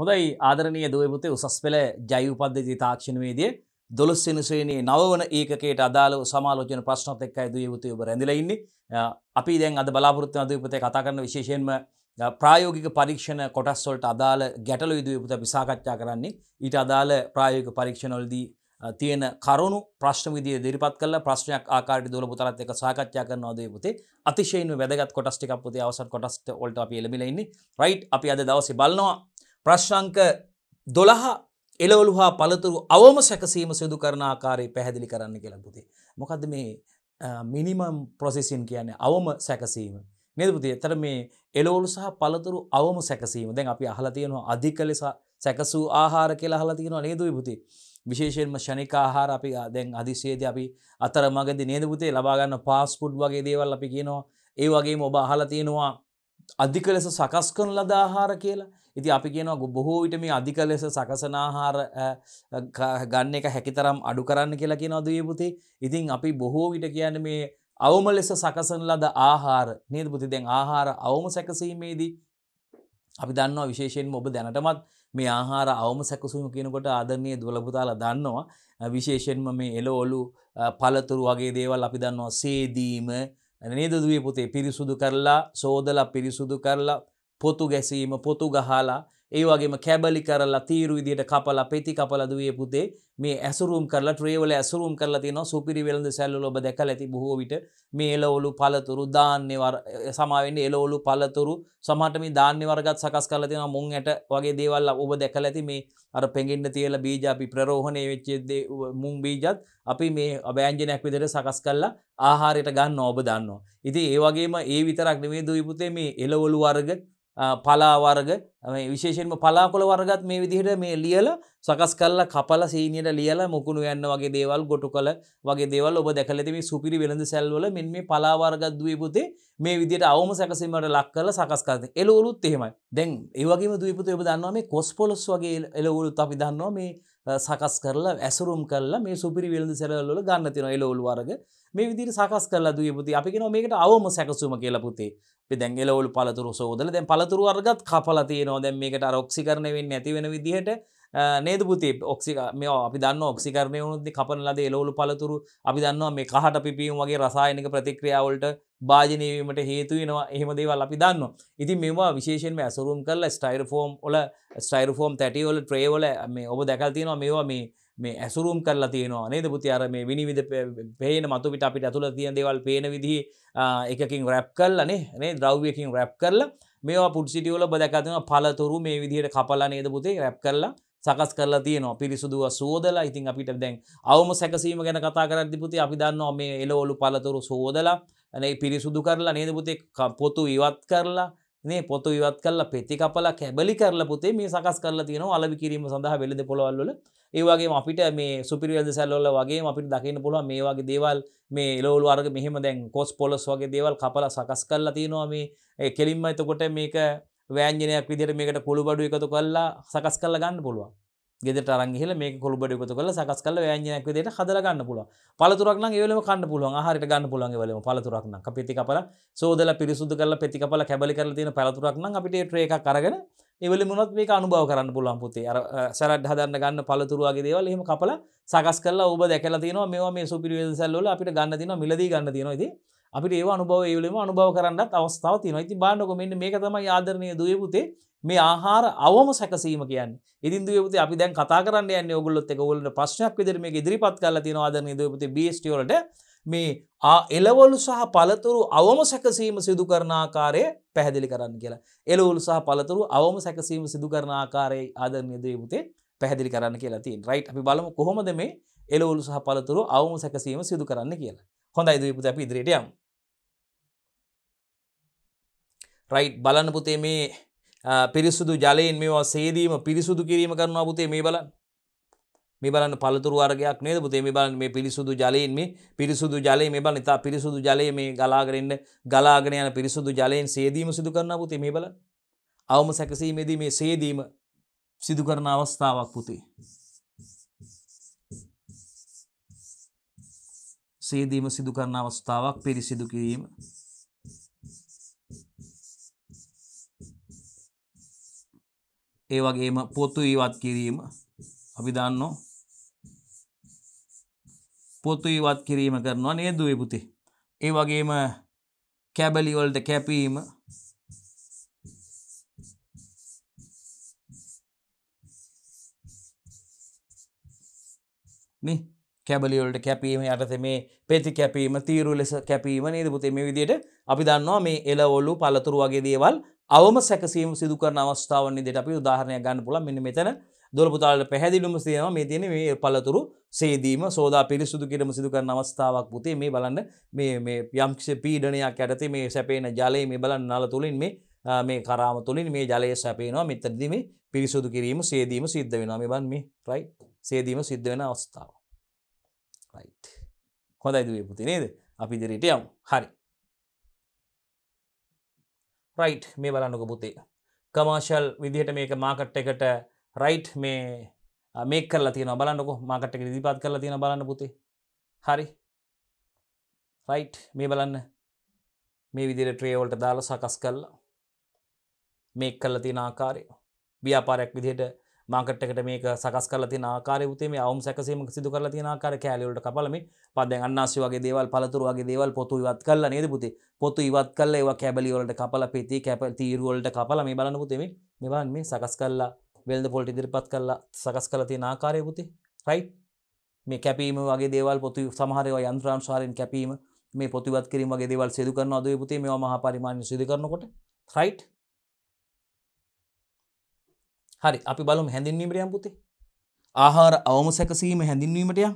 හොඳයි ආදරණය දුවපුතේ උසස් පෙළ ජයඋපද්ධති තාක්ෂණවේදිය දොළොස් සෙනසේනේ නවන ඒකේට අදාළ සමාලෝචන ප්‍රශ්නත් එක්කයි දුවපුතේ ඔබ රැඳිලා ඉන්නේ අපි දැන් අද බලාපොරොත්තු වෙන දුවපුතේ කතා කරන විශේෂයෙන්ම ප්‍රායෝගික පරීක්ෂණ කොටස් වලට අදාළ ගැටලු දුවපුත අපි සාකච්ඡා කරන්නේ ඊට අදාළ ප්‍රායෝගික පරීක්ෂණවලදී තියෙන කරුණු ප්‍රශ්න විදිය දිරිපත් කළ ප්‍රශ්නයක් ආකාරයට දොල පුතරත් එක සාකච්ඡා කරනවා දේ පුතේ අතිශයින්ම වැදගත් කොටස් ටිකක් පුතේ අවසන් කොටස් වලට අපි එළඹිලා ඉන්නේ රයිට් අපි අද දවසේ බලනවා ප්‍රශ්නංක දොළහා එලවලු හා පළතුරු අවම සැකසීම සිදු කරන ආකාරය පැහැදිලි කරන්න කියලා පුතේ. මොකද මේ මිනිමම් ප්‍රොසෙසින් කියන්නේ අවම සැකසීම. නේද පුතේ? එතන මේ එලවලු සහ පළතුරු අවම සැකසීම. දැන් අපි අහලා තියෙනවා අධික ලෙස සැකසූ ආහාර කියලා අහලා තියෙනවා නේද පුතේ? විශේෂයෙන්ම ෂණික ආහාර අපි දැන් අදිසියේදී අපි අතරමඟදී නේද පුතේ ලබා ගන්න ෆාස්ට් ෆුඩ් වගේ දේවල් අපි කියනවා. ඒ වගේම ඔබ අහලා තියෙනවා අධික ලෙස සකස් කරන ලද ආහාර කියලා. ඉති අපි කියනවා බොහෝ විට මේ අධික ලෙස සකසනාහාර ගන්න එක හැකිතරම් අඩු කරන්න කියලා කියන අදයපුති ඉතින් අපි බොහෝ විට කියන්න මේ අවම ලෙස සකසන ලද ආහාර නිර්පුති දැන් ආහාර අවම සැකසීමේදී අපි දන්නවා විශේෂයෙන් ඔබ දැනටමත් මේ ආහාර අවම සැකසුම කියනකොට ආදරණය දුවලපුතාල දන්නවා විශේෂෙන්ම මේ එල ඔලු පලතුරු වගේ දේවල් අපි දන්නවා සේදීම නේදදුවේ පුතේ පිරිසුදු කරලා සෝදලා පිරිසුදු කරලා පොතු ගැසීම පොතු ගහලා ඒ වගේම කැබලි කරලා තීරු විදියට කපලා පෙති කපලා දුවේ පුතේ මේ ඇසුරුම් කරලා ට්‍රේ වල ඇසුරුම් කරලා තියෙනවා සුපිරි වෙළඳ සැල්වල ඔබ දැකලා ඇති බොහෝ විට මේ එළවලු පළතුරු ධාන්‍ය සමා වෙන්නේ එළවලු පළතුරු සමහරට මේ ධාන්‍ය වර්ගات සකස් කරලා තියෙනවා මුං ඇට වගේ දේවල් ඔබ දැකලා ඇති මේ අර පෙඟින්න තියලා බීජ අපි ප්‍රරෝහණය වෙච්ච මුං බීජත් අපි මේ ව්‍යංජනයක් විදිහට සකස් කරලා ආහාරයට ගන්නවා ඔබ දන්නවා ඉතින් ඒ වගේම ඒ විතරක් නෙමෙයි දුයි පුතේ මේ එළවලු වර්ග පලා වර්ග විශේෂෙන්ම පලාකොළ වර්ගත් මේ විදිහට මේ ලියල සකස් කල්ල කපල සීනියට ලියල මුකුණු යන්න වගේ දේවල් ගොටු කළ වගේ දෙවල් ඔබ දැකලති මේ සුපිරි වෙළඳ සැල්වල මෙන් මේ පලාවර්ගත් දීපුතේ මේ විදිට අවම සැකසීමට ලක් කල සකස්කරත එලවලුත් එහෙමයි දැන් ඒවගේ දීපත ඔබ දන්නවා මේ කොස් පොලොස් වගේ එලවලුත් අපි දන්නවා මේ සකස් කරලා ඇසුරුම් කරලා මේ සුපිරි වෙළඳ සැරල්ල ගන්න තින එලවලු වර්ග මේ විදිර සකස් කරලා දුව පුති අපිෙන මේකට අවම සැකසුම කියලා පුතේ පෙදැන්ගෙලවලු පලතුරු සෝදල දැන් පලතුරු අර්ගත් කපලතිය නො දැන් මේකට රොක්සි කරනවෙන් නැතිවෙන විදිහට නේදපුති ඔක්සික මේ අපි දන්න ඔක්සිකරණය වුණුද කපන ලද එලවලු පලතුරු අපි දන්නවා මේ කහට පිපීම වගේ රසායනික ප්‍රතික්‍රියාවලට භාජනයවීමට හේතු වෙනවා එහෙම දේවල් අපි දන්න. ඉති මෙවා විශේෂෙන්ම ඇසුරුම් කරලා ස්ටයිරෆෝම් ඔල ස්ටයිරෆෝම් තැටිවල ට්‍රේවල මේ ඔබ දැකල්තියනවා මේවා මේ මේ ඇසුරුම් කරලා තියෙනවා නේද පුතියාර මේ විනිවිධ පේන මතු පිට අපිට ඇතුළ තියෙන දේවල් පේන විදිහ එකකින් රැප් කරලානේ නේ ද්‍රව්‍යකින් රැප් කරලා මේවා පුඩ්සිටියෝල බදකතිම පලතුරු මේ විදිහට කපලා නේද පුතේ රැප් කරලා සකස් කරලා තියෙනවා පිරිසුදුව සෝදලා ඉතින් අපිට දැන් අවම සැකසීම ගැන කතා කරද්දි පුතේ අපි දන්නවා මේ එළවලු පළතුරු සෝදලා අනේ පිරිසුදු කරලා නේද පුතේ පොතු ඉවත් කරලා මේ පොතු ඉවත් කරලා පෙති කපලා කැබලි කරලා පුතේ මේ සකස් කරලා තියෙනවා අලවි කිරීම සඳහා වෙළඳ පොළවල් වල ඒවාගේ අපිට මේ සුපිරිියද සැල්ලොල්ල වගේ අපිට දකින්න පුළුව මේවාගේ දේවල් මේ ලෝල් වර්ග මෙහෙම දැන් කොස් පොලස් වගේ දේවල් කපල සකස් කල්ලා තියෙනවා මේ කෙලින්ම එතකොට මේක වෑන්ජනයක් විදිර මේකට කොළු බඩු එකතු කල්ලා සකස් කල්ල ගන්න පුළුව ගෙදට අරංගහිල මේ කොළුබඩ එකතු කල සකස් කල වෑන්ජනයක් විදිට හදර ගන්න පුළුව පළතුරක් නම් ඒවලම කන්න පුළුවන් හරිට ගන්න පුළුවන් වලම පළතුරක් නම් පිති කපල සෝදල පිරිසුදු කල පෙති කපල කැබලි කරල තියෙන පළතුරක් නම් අපිට ට්‍රේක කරගෙන නිවල මුණත් මේ අනුභව කරන්න පුළුවන් පුතේ අර සැරට් හදන්න ගන්න පළතුරුවගේ දේවල් එහෙම කපල සකස් කලා ඔබ දැකලා තියෙනවා මේවා මේ සුපිරිවල් සැල්ලෝල අපිට ගන්න තින මිලදී ගන්න තියෙනොයිති අපිට ඒව අනුභව ඒවලම අනුභව කරන්නත් අවස්ථාව තියෙන ඉති බාන්නක මෙන්න මේ තමයි ආදරණය දයපුතේ මේ ආහාර අවම සැකසීම කියන්න ඉදින් දයපති අපි දැන් කතා කරන්න ඔගුලොත් ගොලට ප්‍රශ්නයක් විදරම ඉදිරිපත් කල තින ආදරන දයපති බස්ටියෝලට මේ ආ එලවලු සහ පළතුරු අවම සැකසීම සිදු කරන ආකාරය පැහැදිලි කරන්න කියලා. එලවලු සහ පළතුරු අවම සැකසීම සිදු කරන ආකාරයේ ආදරණීය දේවුතේ පැහැදිලි කරන්න කියලා තියෙනවා. රයිට් අපි බලමු කොහොමද මේ එලවලු සහ පළතුරු අවම සැකසීම සිදු කරන්න කියලා. හොඳයි දේවුතේ අපි ඉදිරියට යමු. රයිට් බලන්න පුතේ මේ පිරිසුදු ජලයෙන් මේවා සේදීම පිරිසුදු කිරීම කරනවා පුතේ මේ බලන්න. මේ බලන්න පළතුරු වර්ගයක් නේද පුතේ මේ බලන්න මේ පිරිසුදු ජලයෙන් මේ පිරිසුදු ජලය මේ බලන්න ඉතා පිරිසුදු ජලය මේ ගලාගෙන ඉන්න ගලාගෙන යන පිරිසුදු ජලයෙන් සේදීම සිදු කරනවා පුතේ මේ බලන්න අවම සැකසීමේදී මේ සේදීම සිදු කරන අවස්ථාවක් පුතේ සේදීම සිදු කරන අවස්ථාවක් පිරිසිදු කිරීම ඒ වගේම පොතු ඉවත් කිරීම අපි දන්නෝ පොතු ඉවත් කිරීම කරනවා නේදුවේ පුතේ ඒ වගේම කැබලිවල්ට කැපීම කැබලිවල්ට කැපීම යටත මේ පෙති කැපීම තීරු ලෙස කැපීම නේද පුතේ මේ විදියට අපි දන්නවා මේ එල ඔල්ලු පලතුරු වගේ දේවල් අවම සැකසීම සිදුකරන අවස්ථාවන්නේ දෙට අපි උදාහරණය ගන්න පුළ මෙන්න මෙතන දොළපුතාලට පැහැදිලුම සයනවා මේ තියෙන මේ පලතුරු සේදීම සෝදා පිරිසුදු කිරම සිදුකරන අවස්ථාවක් පුතේ මේ බලන්න මේ යම්ක්ෂ පීඩනයක් ඇතති මේ සැපේන ජලය මේ බලන්න නල තුළින් මේ මේ කරාම තුළින් මේ ජලය සැපේනවා මෙතරදි මේ පිරිසුදු කිරීම සේදීම සිද්ධ වෙනවා මේ බන් මේ රයි සේදීම සිද්ධ වෙන අවස්ථාව හොඳයිදුවේ පුති නේද අපි දිරිට යම් හරි රයිට් මේ බලන්නක පුතේ කමාශල් විදිහට මේක මාකට් එකට රයිට් මේ මේක කරලා තියෙන බලන්නක මාකට ඉදිපාත් කරලා තියෙන බලන්න පුතේ හරි රයිට් මේ බලන්න මේ විදිර ට්‍රේවල්ට දාල සකස් කරලා මේක කරලා තියෙන ආකාරය ව්‍යාපාරයක් විදිහට මාකට්කට මේක සකස් කල තින ආකාරය උතේ මේ අවුම් සැකසීම සිදු කරලා තියෙන ආකාර කෑලිවලට කපලමින් පදෙන් අන්නාසි වගේ දේවල් පළතුරු වගේ දේවල් පොතු ඉවත් කළා නේද පුතේ පොතු ඉවත් කළා ඒවා කැබලි වලට කපලා පෙති කැප තීරු වලට කපලා මේ බලන්න පුතේ මේ මේ බලන්න මේ සකස් කළා වෙල්ද පොල්ට ඉදිරිපත් කරලා සකස් කළ තියෙන ආකාරය පුතේ රයිට් මේ කැපීම වගේ දේවල් පොතු සමහරව යන්ත්‍රාංශාරයෙන් කැපීම මේ පොතුවත් කිරීම වගේ දේවල් සිදු කරනවා අද පුතේ මේවා මහා පරිමාණයෙන් සිදු කරනකොට රයිට් හරි අපි බලමු හැඳින්වීමට යම් පුතේ ආහාර අවම සැකසීම හැඳින්වීමට යම්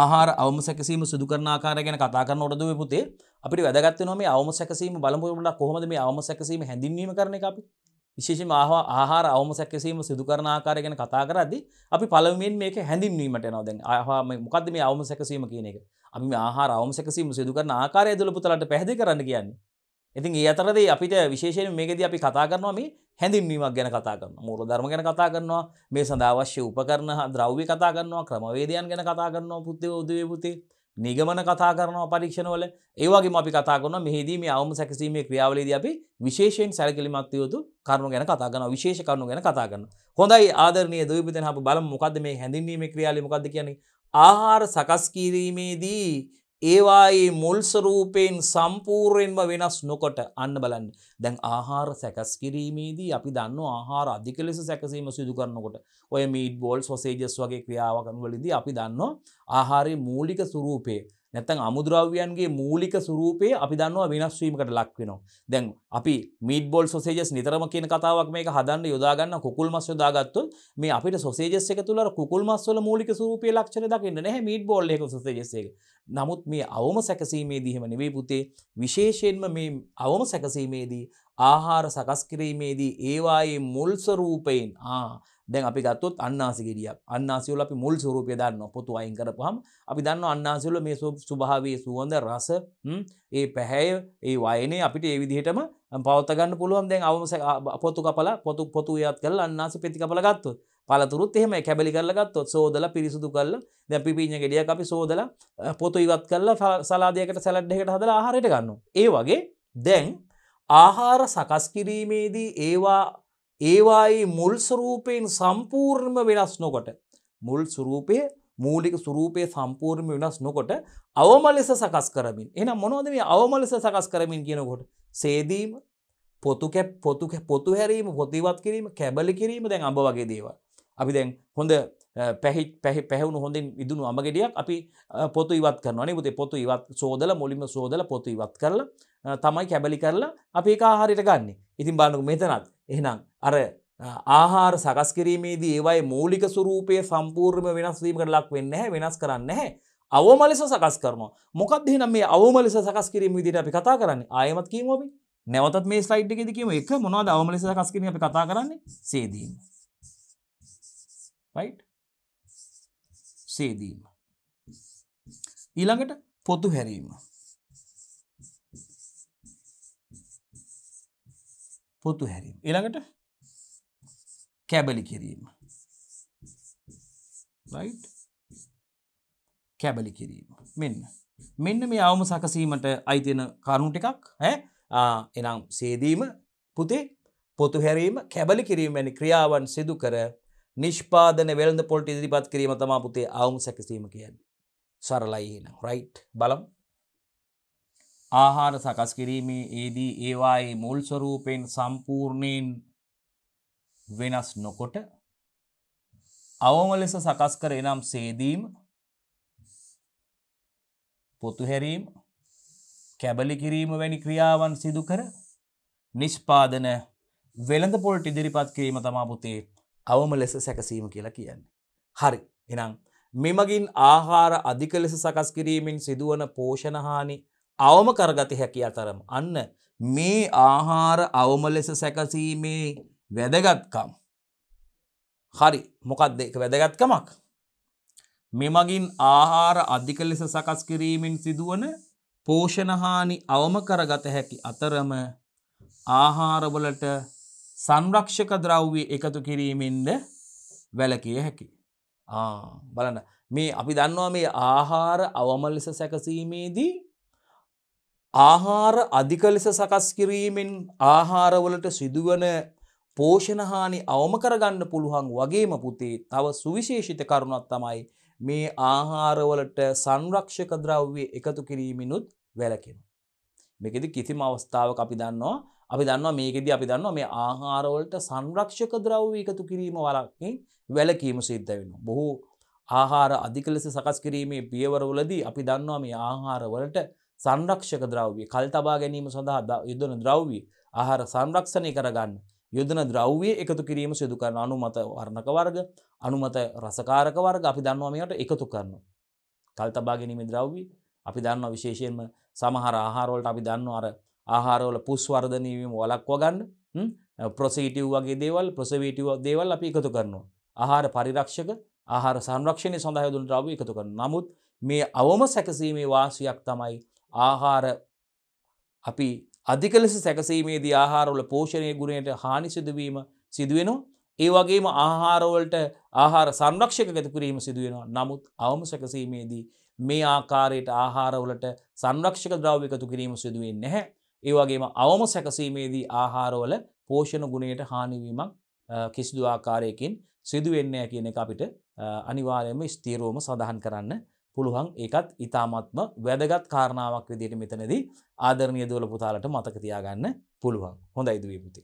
ආහාර අවම සැකසීම සිදු කරන ආකාරය ගැන කතා කරන ඔඩදුවේ පුතේ අපිට වැදගත් වෙනවා මේ අවම සැකසීම බලමුකොට කොහොමද මේ අවම සැකසීම හැඳින්වීම කරන එක අපි විශේෂම ආහාර අවම සැකසීම සිදුකරන ආකාරයගෙන කතා කරදි අපි පළවෙන් මේක හැඳින්වීමට නොදැන් ආහා මොකද මේ අවම සැකසීම කියන එක අපි ආහා අවම සැකසීම සිදුකරන ආකාරය දුළ පුතලට පැහදි කරන්න කියන්නේ ඉතින් ඒ අතරද අපිට විශේෂයෙන් මේකද අපි කතා කරනවා මේ හැඳින්වීමක් ගැන කතා කරන මූල ධර්ම ගැන කතා කරනවා මේ සඳ අවශ්‍ය උපකරන ද්‍රව්‍ය කතා කරනවා ක්‍රමවේදයන් ගැන කතා කරනවා පුද්දේ උදවේ පුතේ නිගමන කතා කරනවා පරීක්ෂණවල ඒවාගේ අපි කතාගන මෙහිදීම අවම සැකසීමේ ක්‍රියාවලේද අපි විශේෂයෙන් සැලකිලිමත්වයුතු කරුණු ගැන කතාගන විශේෂ කරුණු ගැන කතාගන්න හොඳයි ආදරනය දවිපතන අප බල මොකද මේ හැඳින්ීම ක්‍රියාලි මොකද කියන්නේ ආහාර සකස් කිරීමේදී ඒවායේ මුල් ස්වරූපයෙන් සම්පූර්ණයෙන්ම වෙනස් නොකොට අන්න බලන්න. දැන් ආහාර සැකස් කිරීමේදී අපි දන්නවා ආහාර අධික ලෙස සැකසීම සිදු කරනකොට ඔය මීට් බෝල්ස් සොසේජස් වගේ ක්‍රියාවන් වලදී අපි දන්නවා ආහාරයේ මූලික ස්වරූපය නැත්තං අමුදුරව්‍යන්ගේ මූලික සුරූපය අපි දන්නවා වෙනස්වීමකට ලක්වෙනවා. දැන් අපි මීඩ්බොල් සොසේජස් නිතරම කියන කතාවක් මේක හදන්න යොදාගන්න කුකුල් මස් යොදාගත්තොත් මේ අපිට සොසේජස් එක තුළ කුකුල් මස් වල මූලික ස්වරූපයේ ලක්ෂණ දකින්න නැහැ මීඩ්බෝල් එක සොසේජස් එක. නමුත් මේ අවම සැකසීමේදී එහෙම නෙවෙයි පුතේ විශේෂයෙන්ම මේ අවම සැකසීමේදී ආහාර සකස් කිරීමේදී ඒවායේ මුල් ස්වරූපයෙන් ආ දැන් අපි ගත්තොත් අන්නාසි ගෙඩියක් අන්නාසි වල අපි මුල් ස්වරූපය දන්නවා පොතු අයින් කරපුවාම අපි දන්නවා අන්නාසි වල මේ ස්වභාවයේ සුවඳ රස ඒ පැහැය ඒ වයනේ අපිට ඒ විදිහටම පවත්වා ගන්න පුළුවන් දැන් අවම පොතු කපලා පොතු පොතු එයත් කරලා අන්නාසි පෙති කපලා ගත්තොත් පළතුරුත් එහෙම කැබලි කරලා ගත්තොත් සෝදලා පිරිසුදු කරලා දැන් පිපිඤ්ඤ ගෙඩියක් අපි සෝදලා පොතු ඉවත් කරලා සලාදයකට සලාඩ් එකකට හදලා ආහාරයට ගන්නවා ඒ වගේ දැන් ආහාර සකස් කිරීමේදී ඒවා ඒවායි මුල් ස්වරූපයෙන් සම්පූර්ණම වෙනස් නොකොට මුල් ස්වරූපය මූලික ස්වරූපය සම්පූර්ණම වෙනස් නොකොට අවම ලෙස සකස් කරමින් එනම් මොනවද මේ අවම ලෙස සකස් කරමින් කියනකොට සේදීම පොතු කැප් පොතු පොතු හැරීම පොතිවත් කිරීම කැබලි කිරීම දැන් අඹ වගේ දේවල් අපි දැන් හොඳ පැහි පැහි පැහවුණු හොඳින් ඉදුණු අමගෙඩියක් අපි පොතු ඉවත් කරනවානේ පුතේ පොතු ඉවත් සෝදල මුලින්ම සෝදල පොතු ඉවත් කරලා තමයි කැබලි කරලා අපි ඒක ආහාරයට ගන්න. ඉතින් බලන්නකෝ මෙතනත් එහෙනම් අර ආහාර සකස් කිරීමේදී ඒවයි මූලික ස්වරූපය සම්පූර්ම වෙනස්වීමකට ලක් වෙන්න හැ වෙනස් කරන්න හැ අවම ලෙස සකස් කරනවා මොකක් දෙනම් මේ අවම ලෙස සකස් කිරීම විදිට අපි කතා කරන්න ආයමත් කීමෝබි නැවතත් මේ ස්ලයිඩ් එකෙදි කියීම එක මොනවද අවම ලෙස සකස් කිරීම අපි කතා කරන්නේ සේදීම සේදීම ඊළඟට පොතු හැරීම පොතු හැරීම. එළඟට කැබලි කිරීම. කැබලි කිරීම මෙන්න. මෙන්න මේ අවම සකසීමට අයිතියෙන කරුණුට එකක් හැ එනම් සේදීම පුතේ පොතු හැරීම කැබලි කිරීම වැනි ක්‍රියාවන් සිදු කර නිෂ්පාදන වෙළඳ පොල්ට ඉදිරිපත් කිරීම තමා පුතේ අවුම් සැකසීම කියන්නේ. සරලයි එනම් රයිට් බලම් ආහාර සකස් කිරීමේ ඒදී ඒවායේ මුල් ස්වරූපයෙන් සම්පූර්ණයෙන් වෙනස් නොකොට අවම ලෙස සකස් කර එනම් සේදීම පොතුහැරීම කැබලි කිරීම වැනි ක්‍රියාවන් සිදු කර නිෂ්පාදන වෙළඳ පොල්ට ඉදිරිපත් කිරීම තමා පුතේ අවම ලෙස සැකසීම කියලා කියන්නේ. හරි එනම් මෙමගින් ආහාර අධික ලෙස සකස් කිරීමෙන් සිදුවන පෝෂණහානි අවම කරගත හැකි අතරම අන්න මේ ආහාර අවම ලෙස සැකසීමේ වැදගත්කම්. හරි මොකක්ද එක වැදගත්කමක්. මෙමගින් ආහාර අධික ලෙස සකස් කිරීමෙන් සිදුවන පෝෂණහානි අවම කරගත හැකි අතරම ආහාරවලට සංරක්ෂක ද්‍රව්වේ එකතු කිරීමෙන්ද වැලකිය හැකි. බලන්න මේ අපි දන්නවා මේ ආහාර අවම ලෙස සැකසීමේදී ආහාර අධික ලෙස සකස් කිරීමෙන් ආහාරවලට සිදුවන පෝෂණහානි අවම කරගන්න පුළුවන් වගේම පුතේ තව සුවිශේෂිත කරුණක් තමයි මේ ආහාරවලට සංරක්ෂක ද්‍රව්‍ය එකතු කිරීමිනුත් වැළකෙන. මේකෙදි කිසිම අවස්ථාවක අපි දන්නවා අපි දන්නවා මේකෙදි අපි දන්නවා මේ ආහාරවලට සංරක්ෂක ද්‍රව්‍ය එකතු කිරීම වලකින් වැළකීම සිද්ධ වෙනවා. බොහෝ ආහාර අධික ලෙස සකස් කිරීමේ පියවරවලදී අපි දන්නවා මේ ආහාරවලට සංරක්ෂක ද්‍රව්‍ය කල් තබා ගැනීම සඳහා යුදන ද්‍රව්‍ය ආහාර සංරක්ෂණය කරගන්න යුදන ද්‍රව්‍ය එකතු කිරීම සිදු කරන අනුමත වර්ණක වර්ග අනුමත රසකාරක වර්ග අපි දන්නවා මේකට එකතු කරන. කල් තබා ගැනීම ද්‍රව්‍ය අපි දන්නවා විශේෂයෙන්ම සමහර ආහාරවලට අපි දන්නවා අර ආහාරවල පුස්වර්ධනීවීම වලක්ව ගන්න ප්‍රොසීටව් වගේ දේවල් ප්‍රොසවීටව දේවල් අපි එකතු කරනවා. ආහාර පරිරක්ෂක ආහාර සංරක්ෂණය සඳහයදුන් ද්‍රව්‍ය එකතු කරන නමුත් මේ අවම සැකසීමේ වාසියක් තමයි ආහාර අපි අධික ලෙස සැකසීමේදී ආහාරවල පෝෂණය ගුණයට හානි සිදුවීම සිදුවෙනවා. ඒ වගේම ආහාරවලට ආහාර සංරක්ෂක ගතකිරීම සිදුවෙනවා. නමුත් අවම සැකසීමේදී මේ ආකාරයට ආහාරවලට සංරක්ෂක ද්‍රව්‍ය එකතු කිරීම සිදුවෙන්නේ නැහැ. ඒ වගේම අවම සැකසීමේදී ආහාරවල පෝෂණ ගුණයට හානිවීමක් කිසිදු ආකාරයකින් සිදුවෙන්නේ කියන එක අපිට අනිවාර්යයෙන්ම ස්ථීරවම සඳහන් කරන්න පුළුවන් ඒකත් ඉතාමත්ම වැදගත් කාරණාවක් විදියට මෙතනදී ආදරණය දුවල පුතාලට මතක තියාගන්න පුළුවන් හොඳ ඉදුවී පුති.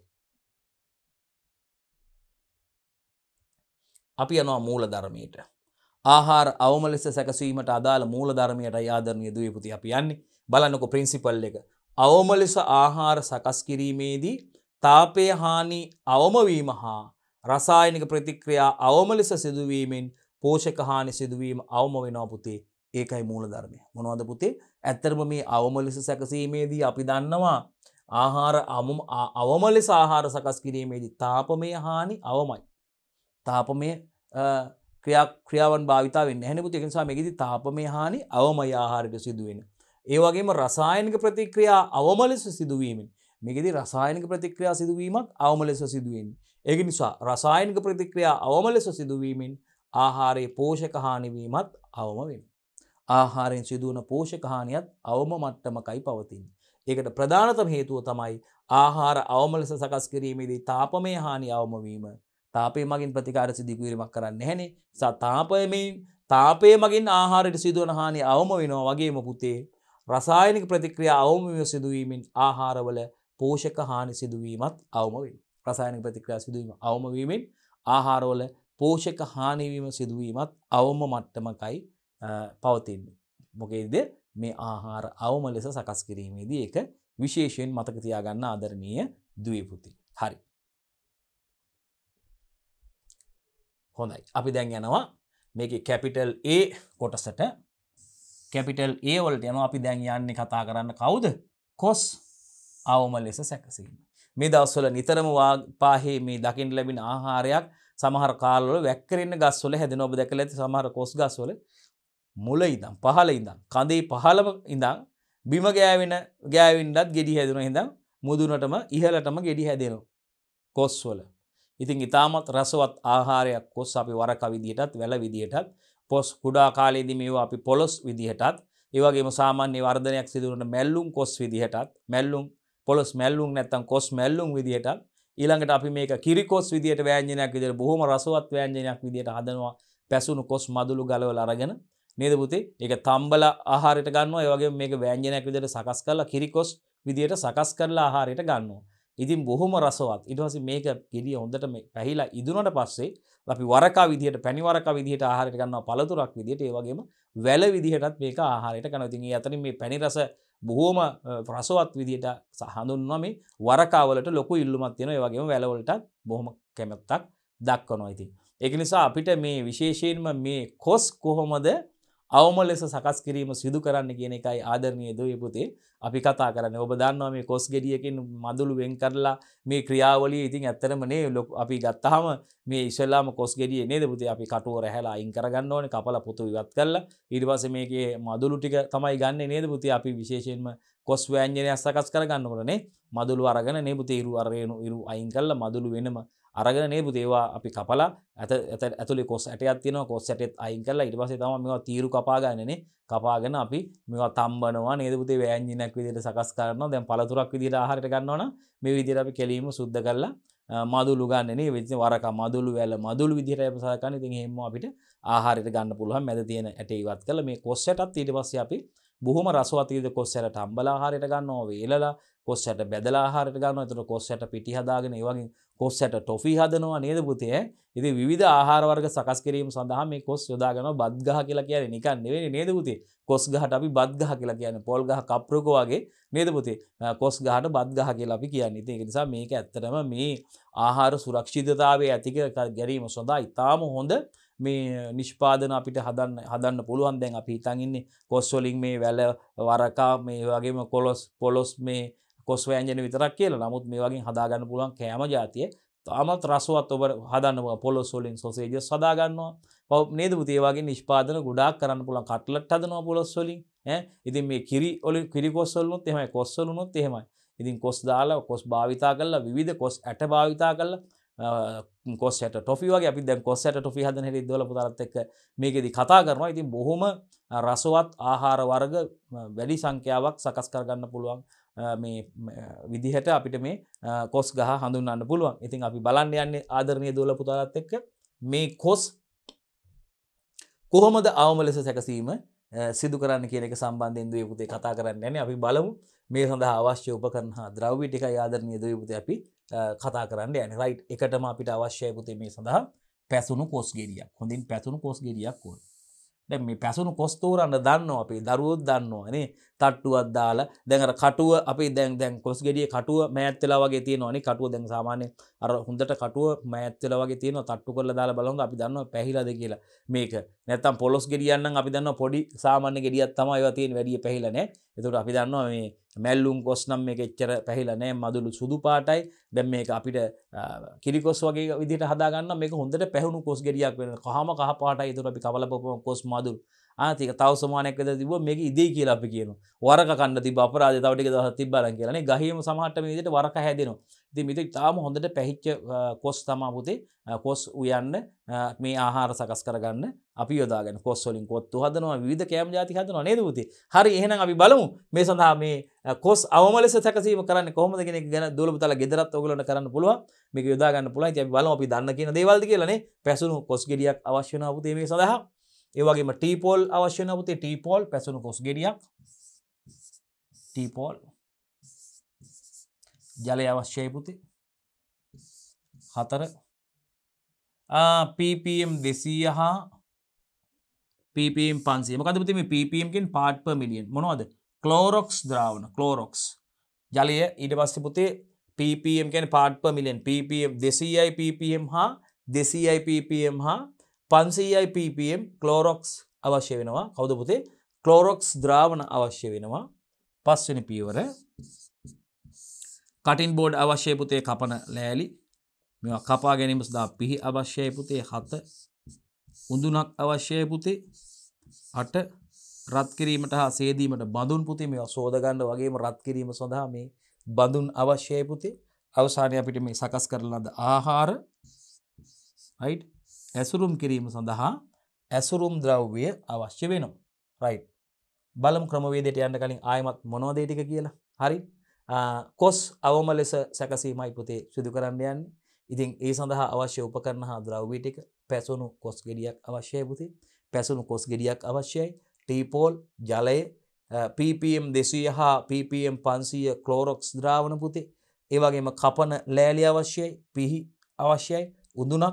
අපි යනවා මූල ධර්මයට. ආහාර අවම ලෙස සැකසීමට අදාළ මූල ධර්මයට ආදරණය දුවේ පුති අපි යන්නේ බලන්නකො ප්‍රින්සිපල් එක. අවම ලෙස ආහාර සකස් කිරීමේදී තාපය හානි අවමවීම හා රසායනික ප්‍රතික්‍රියා අවම ලෙස සිදුවීමෙන් පෝෂකහානි සිදුවීම අවම වෙනවා පුතේ ඒකයි මූලධර්මය. මොනවද පුතේ? ඇත්තටම මේ අවම ලෙස සැකසීමේදී අපි දන්නවා ආහාර අවම ලෙස ආහාර සකස් කිරීමේදී තාපමය හානි අවමයි. තාපමය ක්‍රියා ක්‍රියාවන් භාවිතා වෙන්නේ නැහැ නේ පුතේ. ඒ නිසා මේකෙදි තාපමය හානි අවමයි ආහාරයට සිදුවෙන්නේ. ඒ වගේම රසායනික ප්‍රතික්‍රියා අවම ලෙස සිදුවීමෙන් මේකෙදි රසායනික ප්‍රතික්‍රියා සිදුවීමක් අවම ලෙස සිදුවෙන්නේ. ඒක නිසා රසායනික ප්‍රතික්‍රියා අවම ලෙස සිදුවීමෙන් ආහාරයේ පෝෂකහානිවීමත් අවම වෙන. ආහාරයෙන් සිදුවන පෝෂකහානියත් අවම මට්ටමකයි පවතින්. ඒකට ප්‍රධානතම හේතුව තමයි ආහාර අවමලස සකස් කිරීමේදී තාපමය හානි අවමවීම තාපය මගින් ප්‍රතිකාර සිදිකිරීමක් කරන්න හැනේ සා තාපයමින් තාපය මගින් ආහාරයට සිදුවන හානි අවම වෙනවා වගේම පුතේ රසායනික ප්‍රතික්‍රියා අවමව සිදුවීමෙන් ආහාරවල පෝෂක හානි සිදුවීමත් අවම වෙන. රසායනික ප්‍රතික්‍රියා සිදුවීම අවමවීමෙන් ආහාරවල පෝෂක හානිවීම සිදුවීමත් අවම මට්ටමකයි පවතින්නේ. මොකේද මේ ආහාර අවම ලෙස සකස් කිරීමේදී එක විශේෂයෙන් මතක තියාගන්න ආදරණීය දවීපුති. හරි. හොඳයි අපි දැන් යනවා මේක කැපිටල් ඒ කොටසට කැපිටල් ඒවලට යන අපි දැන් යන්නේ කතා කරන්න කවුද කොස් අවම ලෙස සැකසීම. මේ දවස්වල නිතරම පාහේ මේ දකිින් ලැබෙන ආහාරයක් සමහර කාලවල වැක්කරෙන්න ගස්වල හැදෙන ඔබ දැකලා ඇති සමහර කොස් ගස්වල මුල ඉඳන් පහළ ඉඳන් කඳේ පහළම ඉඳන් බිම ගෑවෙන ගෑවෙන්නත් ගෙඩි හැදෙන හිඳන් මුදුනටම ඉහළටම ගෙඩි හැදෙනවා කොස්වල. ඉතින් ඉතාමත් රසවත් ආහාරයක් කොස් අපි වරක විදිහටත් වැල විදිහටත් පොස් කුඩා කාලයේදී මේවා අපි පොලොස් විදිහටත් ඒවගේම සාමාන්‍ය වර්ධනයක් සිදුවන මැල්ලුම් කොස් විදිහටත් මැල්ලුම් පොලොස් මැල්ලුම් නැත්තම් කොස් මැල්ලුම් විදිහටත් ඊළඟට අපි මේක කිරිකොස් විදියට වෑංජනයක් විදියට බොහොම රසවත් වෑංජනයක් විදියට හදනවා පැසුණු කොස් මදුළු ගලවලා අරගෙන නේද පුතේ ඒක තම්බල ආහාරයට ගන්නවා ඒ වගේම මේක වෑංජනයක් විදියට සකස් කරලා කිරිකොස් විදියට සකස් කරලා ආහාරයට ගන්නවා ඉතින් බොහොම රසවත් ඊට පස්සේ මේක ගෙඩිය හොඳට පැහිලා ඉදුණට පස්සේ අපි වරකා විදිහට පැනිවරකා විදිහට ආහාරයට ගන්නවා පළතුරක් විදිහට ඒ වගේම වැල විදිහටත් මේක ආහාරයට ගන්නවා. ඉතින් ඒ අතරින් මේ පැණි රස බොහෝම රසවත් විදිහට හඳුන්වනවා මේ වරකාවලට ලොකු ඉල්ලුමක් තියෙනවා. ඒ වගේම වැලවලටත් බොහොම කැමැත්තක් දක්වනවා ඉතින්. ඒක නිසා අපිට මේ විශේෂයෙන්ම මේ කොස් කොහොමද අවම ලෙස සකස් කිරීම සිදු කරන්න කියන එකයි ආදරණය දයපුතේ අපි කතා කරන්න ඔබ දන්නවා මේ කොස් ගෙඩියකින් මඳුළු වෙන් කරලා මේ ක්‍රියාවලිය ඉතින් ඇත්තරමනේ ලොක් අපි ගත්තහම මේ ඉශල්ලාම කොස් ගෙඩිය නේද පුති අපි කටුව රැහැලා අයින් කරගන්න ඕන කපල පුතු ඉවත් කරලා ඉරිවස මේකේ මදුළු ටික තමයි ගන්න නේද පුති අපි විශේෂයෙන්ම කොස් වෑන්ජනයක් සකස් කරගන්න ඕනනේ මදුළු අරගෙන නේපුති ඉරු අරයනු ඉරු අයින් කරලා මදුළු වෙනම අරගෙන නේබු දේවා අපි කපලා ඇත ඇතුලි කොස් ඇටයක් තියෙන කොස් ඇටෙත් අයින් කරලා ඉට පසේ තම මෙවා තීරු කපාගන්නනේ කපාගෙන අපි මෙවා තම්බනවා නේදපුතේ වෑන්ජිනක් විදිට සකස් කරනවා දැන් පළතුරක් විදිට ආහාරට ගන්නවන මේ විදිර අපි කෙලීම සුද්ධ කරලා මදුළු ගන්නනේ වෙච වරක මදුළු වැල මදුළු විදිහට අපසාකන ඉතින් එහෙම අපිට ආහාරයට ගන්න පුළුවන් මැද තියෙන ඇට ඉවත් කළා මේ කොස්සටත් ඊට පස්සේ අපි බොහොම රසවත් විදිහට කොස්සට අම්බල ආහාරයට ගන්නවා වේලලා කොස්සට බැදලා හාරට ගන්න එතට කොස්සට පිටි හදාගෙන ඒවගේ කොස්සට ටොෆි හදනවා නේද පුතේ ඉති විධ ආහාරවර්ග සකස් කිරීම සඳහම කොස් යොදාගන බද්ගහ කියලා කියන නිකන් නෙවෙේ නේද පුතේ කොස් ගහට අපි බද්ගහ කියලා කියන පොල්ගහ කප්‍රක වගේ නේද පුතේ කොස් ගහට බද්ගහ කියලා අපි කියන්න ඉති නිසා මේක ඇත්තටම මේ ආහාර සුරක්ෂිධතාවේ ඇතික ගැරීම සොඳා ඉතාම හොඳ මේ නිෂ්පාදන අපිට හදන්න හදන්න පුළුවන් දැන් අපි හිතන් ඉන්නේ කොස්වලින් මේ වැල වරකා මේ වගේම කොලොස් පොලොස් මේ කොස්වෑන්ජන විතරක් කියල නමුත් මේ වගේ හදාගන්න පුළුවන් කෑම ජාතිය තාමත් රසුවත් ඔබ හදන්නවා පොලො සොලින් සොසේජ සදාගන්නවා පව් නේද පුතිේවාගේ නිෂ්පාදන ගොඩාක් කරන්න පුළන් කටලට හදනවා පොලොස්වලින් ඉතින් මේ කිරි ඔලි කිරිකොස්සල්ලුත් එහෙමයි කොස්සලුනුත් එහෙමයි ඉතින් කොස් දාලා කොස් භාවිතා කරලා විධ කොස් ඇට භාවිතා කරලා කොස්සට ටොෆිවගේ අපි දැ කොස්සට ටොි හද හෙ දොල පුදරත්තක් මේකෙදි කතා කරනවා ඉතින් බොහොම රසවත් ආහාර වර්ග වැඩි සංඛ්‍යාවක් සකස් කරගන්න පුළුවන් මේ විදිහට අපිට මේ කොස් ගහ හඳුන්න්න පුළුවන් ඉතින් අපි බලන්න යන්නේ ආදරණය දොල පුතාරත් එක්ක මේ කොස් කොහොමද අවම ලෙස සැකසීම සිදු කරන්න කියනෙක සම්බන්ධයෙන් දයපුතේ කතා කරන්න ැන අපි බලමු මේ සඳහා අවශ්‍ය උපකරහ ද්‍රව්විටික ආදරණය දයපුත අපි කතා කරන්න යන රයි් එකටම අපිට අවශ්‍යය පුතේ මේ සඳහා පැසුණු කොස්ගෙරියක් හොඳින් පැසුණු කොස්ගෙරියක් ඕන දැ මේ පැසුණු කොස්තෝරන්න දන්න අපේ දරුවොත් දන්නවානේ තට්ටුවත් දාලා දැඟර කටුව අපි දැන් දැන් කොස් ගෙඩිය කටුව මෑත්තලා වගේ තියෙනවානේ කටුව දැන් සාමාන්‍ය අර හොඳට කටුව මෑත්තලා වගේ තියෙනවා තට්ටු කරලා දාලා බලමු අපි දන්නවා පැහිලාද කියලා මේක නැත්තම් පොලොස් ගෙඩියක් නම් අපි දන්නවා පොඩි සාමාන්‍ය ගෙඩියක් තමයි ඒවා තියෙන්නේ වැඩි පැහිලා නැහැ එතකොට අපි දන්නවා මේ මැල්ලුම් කොස් නම් මේ එච්චර පැහිලා නෑ මදුළු සුදු පාටයි දැම් මේක අපිට කිරිකොස් වගේ විදිට හදාගන්න මේ හොඳට පැහුණු කොස් ගෙඩියක් වෙන කහම කහ පාටයි තුර අපි කවලපොම කොස් මදුරු ආතික තව සමානයක් වෙද තිබුව මේක ඉදී කියලා අපි කියන වරක කන්න තිබ අපරාධ තවටික දවස් තිබ්බලන් කියලානේ ගහියම සමහරට මේ විදිහට වරක හැදෙනවා ඉතින් මේක තාම හොඳට පැහිච්ච කොස් තමයි පුතේ කොස් උයන්න මේ ආහාර සකස් කරගන්න අපි යොදාගෙන කොස් වලින් කොත්තු හදනවා විවිධ කෑම ಜಾති හදනවා නේද පුතේ හරි එහෙනම් අපි බලමු මේ සඳහා මේ කොස් අවම ලෙස සැකසීම කරන්නේ කොහොමද කියන එක ගැන දූලපතල ගෙදරත් ඔයගොල්ලන්ට කරන්න පුළුවන් මේක යොදා ගන්න පුළුවන් ඉතින් අපි බලමු අපි දන්න කියන දේවල්ද කියලානේ පැසුණු කොස් ගෙඩියක් අවශ්‍ය වෙනවා පුතේ මේ සඳහා ඒවගේම ටීපෝල් අවශ්‍ය නපුතේ ටීපෝල් පැසුණු කොස් ගෙඩියක් ටීපෝල් ජලය අවශ්‍යය පුති හතර පපම් දෙසීය හා පපම් පන්සේ මකදපතිම පපම්කින් පාට් ප මිලියන් මොනවද කලෝරොක්ස් ද්‍රාවන කලෝරොක්ස් ජලය ඉඩ පස්සෙ පුතේ පපම් කැන පාට් ප මිලියන් පපම් දෙසීයි පපම් හා දෙසීයි පපම් හා පන්සීයි පපම් කලෝරොක්ස් අවශ්‍ය වෙනවා කවුද පුතේ කලෝරොක්ස් ද්‍රාවණ අවශ්‍ය වෙනවා පස්වනි පීවර කටින් බෝඩ් අවශ්‍ය පුතේ කපන ලෑලි මෙ කපා ගැනීම සදා පිහි අවශ්‍යය පුතේ හත උඳුනක් අවශ්‍යය පුතේ අට රත්කිරීමට හා සේදීමට බඳුන් පුති මේ සෝදගන්න වගේම රත්කිරීම සඳහා මේ බඳුන් අවශ්‍යය පුති අවසානය අපිට මේ සකස් කරලද ආහාර ඇසුරුම් කිරීම සඳහා ඇසුරුම් ද්‍රව්වය අවශ්‍ය වෙනවා. රයි්. බලම් ක්‍රමවේදයට යන්න කලින් ආයමත් මොනෝදේටික කියලා හරි කොස් අවම ලෙස සැකසීමයි පුතේ සිදු කරන්න යන්නේ ඉතින් ඒ සඳහා අවශ්‍ය උපකරන හා ද්‍රව්වීටික පැසුණු කොස් ගෙඩියක් අවශ්‍යය පුති පැසුණු කොස් ගෙඩියක් අවශ්‍යයි ටීපෝල් ජලය පPM දෙසය හා පPM පන්සීය කලෝරොක්ස් ද්‍රාවන පුතේ ඒවගේම කපන ලෑලි අවශ්‍යයි පිහි අවශ්‍යයි උදුනක්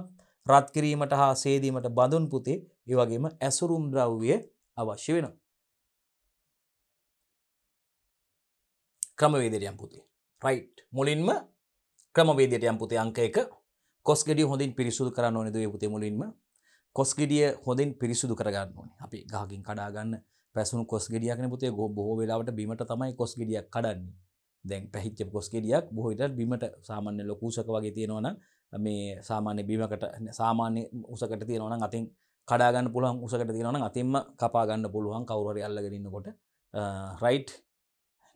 රත්කිරීමට හා සේදීමට බඳුන් පුතේ ඒවගේම ඇසුරුම් ද්‍රව්විය අවශ්‍ය වෙනවා. ක්‍රමවේදරයම් පුතේ රයිට් මුලින්ම ක්‍රමවේදයටයම් පුතේ අංක එක කොස්ගෙඩිය හොඳින් පිරිසුදු කරන්න ඕනද පුතේ මුලින්ම කොස්ගෙඩිය හොඳින් පිරිසුදු කරගන්න ඕනේ අපි ගහකින් කඩාගන්න පැසුණු කොස්ගෙඩියක්න පුතේ ගෝ බොහෝ වෙලාවට බිමට තමයි කොස්ගෙඩියක් කඩන්නේ දැන් පැහිච්ච කොස්ගෙඩියක් බොහෝවිට බිමට සාමාන්‍ය ලොකූසක වගේ තියෙනවනම් මේ සාමාන්‍ය බීමකට සාමාන්‍ය උසකට තියෙනවන අතින් කඩාගන්න පුළුවන් උසකට තියෙනවන අතින්ම කපාගන්න පුළුවන් කවුරරි අල්ලගෙනන්නකොට රයිට්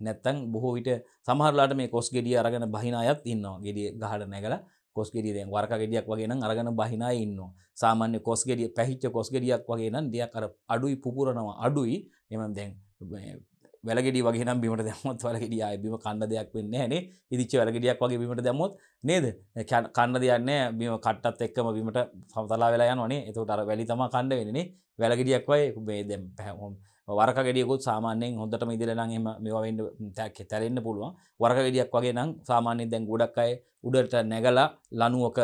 නැත්තන් බොහෝ විට සමහරලාට මේ කොස් ගෙඩිය අරගෙන බහින අයත් ඉන්නවා ගෙඩිය ගහට නැගල කොස් ගෙඩියෙන් වර්ක ගෙඩියක් වගෙන අරගෙන බහිනා ඉන්න සාමාන්‍ය කොස් ගෙඩිය පැහිච්ච කොස් ගෙඩියක් වගේන දෙයක් අර අඩුයි පුපුරනවා අඩුයි එම දැන් වැලගෙඩි වගේ නම් බිමට දැමුත් වැලගෙඩිය බිම කන්න දෙයක් වෙන්න නේ ඉදිච්ච වැලගෙඩියක් වගේ බිමට දැමුත් නේද කන්න දෙයන්න බිම කට්ටත් එක්කම බිමට සමතලා වෙලා යනනේ එතකට අර වැලි තම කණ්ඩ වෙන්නේ වැලගෙඩියක් වයි බේදම් පැහොම් වරක ගෙඩියකුත් සාමාන්‍යයෙන් හොඳටම ඉදිරනම් එම මේවාෙන්ට තැක් තැලෙන්න පුළුවන් වරක ගෙඩියක් වගේ නම් සාමාන්‍යයෙන් දැන් ගොඩක් අය උඩට නැගලා ලනුවක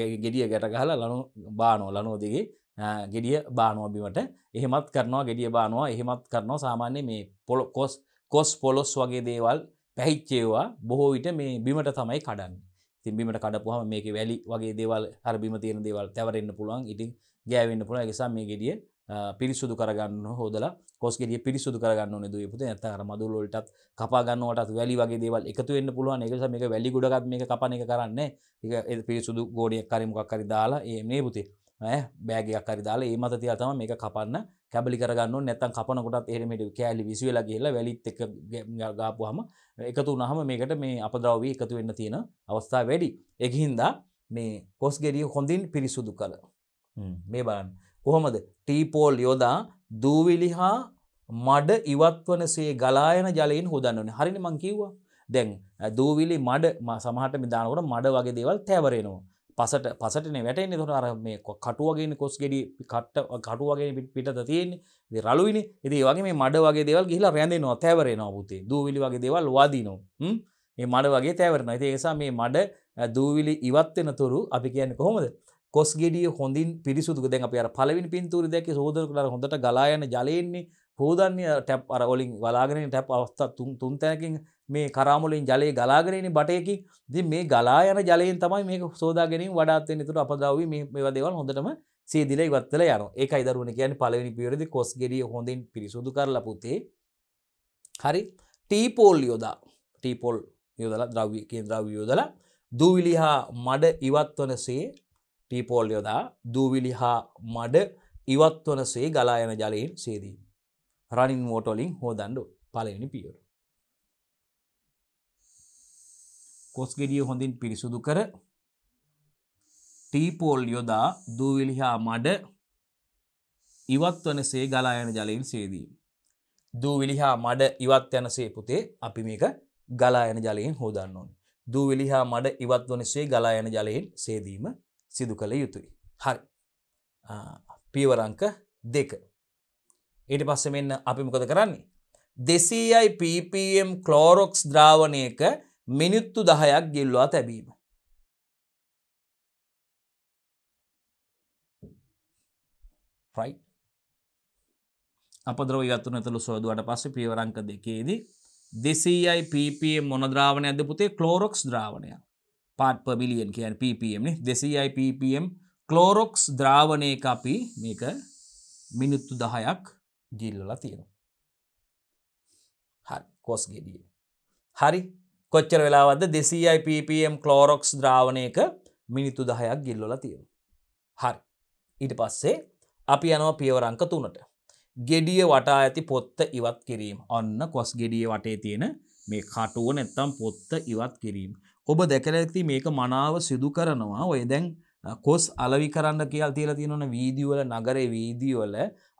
ගෙඩිය ගැට ගහලා ලනු බානෝ ලනෝදගේ ගෙඩිය බානුවබිමට එහෙමත් කරනවා ගෙඩිය බානවා එහෙමත් කරනවා සාමාන්‍ය මේ පොල කොස් කොස් පොලොස් වගේ දේවල් පැහිච්චේවා බොහෝ විට මේ බිමට තමයි කඩන්න තිබිමට කඩපුහම මේක වැලි වගේ දේවල් හරබිම තියෙන දේවල් තැවරෙන්න්න පුළුවන් ඉතින් ගෑවෙන්න්න පුළුව නිසා මේ ගෙඩිය පිරිසුදු කරගන්න හෝදලා කොස්ගෙිය පිරිසුදු කරගන්න නෙද පුත ඇතර මදුලොලටත් කපාගන්නවටත් වැලි වගේ දේවල් එකතු වෙන්න පුළුවන් එකස මේක වැලි ගොඩගත් මේ කපන එක කරන්න එක පිරිසුදු ගෝඩියක් කරමකක් කරි දාලා ඒ මේ පුතේ බෑගයක් කරිදාලා ඒ මත තියා තම මේක කපන්න කැබලි කරගන්න නැත්තම් කපනකොටත් එහෙමට කෑලි විසුවලා ගිහිල්ලා වැලිත් එක ගාපුවාම එකතු වුණාම මේකට මේ අපද්‍රව්‍ය එකතු වෙන්න තියෙන අවස්ථා වැඩි. ඒක හින්දා මේ කොස් ගෙඩිය හොඳින් පිරිසුදු කළ. මේ බලන්න. කොහොමද? ටීපෝල් යොදා දූවිලි හා මඩ ඉවත්වනසේ ගලායන ජලයෙන් හොදන්න ඕනේ. හරිනේ මං කිව්වා. දැන් දූවිලි මඩ සමහරට මේ දානකොට මඩ වගේ දේවල් තැවරෙනවා. පසට පසටන වැටෙන්නේ තුන අර මේ කටුවගෙන කොස් ගෙඩි කට්ට කටුවගේ පිට තියෙන්නේ රලුවනි එදේ වගේ මේ මඩ වගේ දෙවල් ගහිලා රැඳෙනවා තැවරෙනවා පුතේ දූවිලි වගේ දෙවල් වාදීනවා මේ මඩ වගේ තැවරන ඇති ඒසා මේ මඩ දූවිලි ඉවත්වෙන තුරු අපි කියන්න කොහොමද කොස් ගෙඩිය හොඳින් පිරිසුදු දැන් අප අර පලවින් පින්තුර දැක සෝදර කළ හොඳට ගලායන ජලයෙන්නේ පෝදන්ය ටැප් අර ඔලින් වලාගෙන ටැප් අවස්ථා තුන් තුන්තැනකින් මේ කරාමුලින් ජලයේ ගලාගෙනන බටයකි දි මේ ගලා යන ජලයෙන් තමයි මේ සෝදාගෙනින් වඩාත්තෙන් තුර අපදාවී මේවා දෙවල් හොඳටම සේදිල ඉවත්තල යන ඒ අයිදරුණ කියන පලවෙනි පියවරදි කොස්ගෙඩිය හොඳින් පිරිසුදු කරලා පුතේ හරි ටීපෝල් යොදා ටීපොල් යොදල ද්‍රව්‍ය කේන්ද්‍රව යෝදල දූවිලි හා මඩ ඉවත්වනසේ ටීපෝල් යොදා දූවිලි හා මඩ ඉවත්වනසේ ගලායන ජලයෙන් සේදී රනින් මෝටොලින් හෝදන්ඩු පලවෙනි පියවරු කොස් ගෙඩිය හොඳින් පිරිසුදු කර ටීපෝල් යොදා දූවිලි හා මඩ ඉවත් වනසේ ගලා යන ජලයෙන් සේදීම. දූවිලි හා මඩ ඉවත් යනසේ පුතේ අපි මේක ගලා යන ජලයෙන් හෝදන්න ඕනේ. දූවිලි හා මඩ ඉවත් වනසේ ගලා යන ජලයෙන් සේදීම සිදු කළ යුතුයි. හරි. පීවරංක දෙක. ඊට පස්ස මෙන්න අපි මොකද කරන්නේ. දෙසීයයි පපම් කලෝරොක්ස් ද්‍රාවණයක මිනිත්තු දහයක් ගෙල්වා තැබීම. අපදරව ගත්තුන ඇතුළ සෝදුවට පස්ස පියවරංක දෙකේදී දෙසීයි පපම් මොනද්‍රාවණය ඇද පුතේ කලෝරොක්ස් ද්‍රාවණය පාට් පබිලියන් කියන් පපම් දෙසීයි පපම් කලෝරොක්ස් ද්‍රාවණය අපි මේක මිනිත්තු දහයක් ජිල්ලලා තියෙනවා හරි කොස් ගෙඩිය හරි කොච්චර වෙලාවද දෙසයි පපම් කලෝරොක්ස් ද්‍රාවණයක මිනිතු දහයක් ගිල්ලොල තියෙන. හරි. ඊට පස්සේ අපි යනව පියවරංක තුනට. ගෙඩිය වටා ඇති පොත්ත ඉවත් කිරීම ඔන්න කොස් ගෙඩිය වටේ තියෙන මේ කටුව නැත්තම් පොත්ත ඉවත් කිරීම. ඔබ දැකල ඇති මේක මනාව සිදු කරනවා ඔය දැන් කොස් අලවි කරන්න කියල් තියල තියෙනවන වීදිවල නගරේ වීදිවල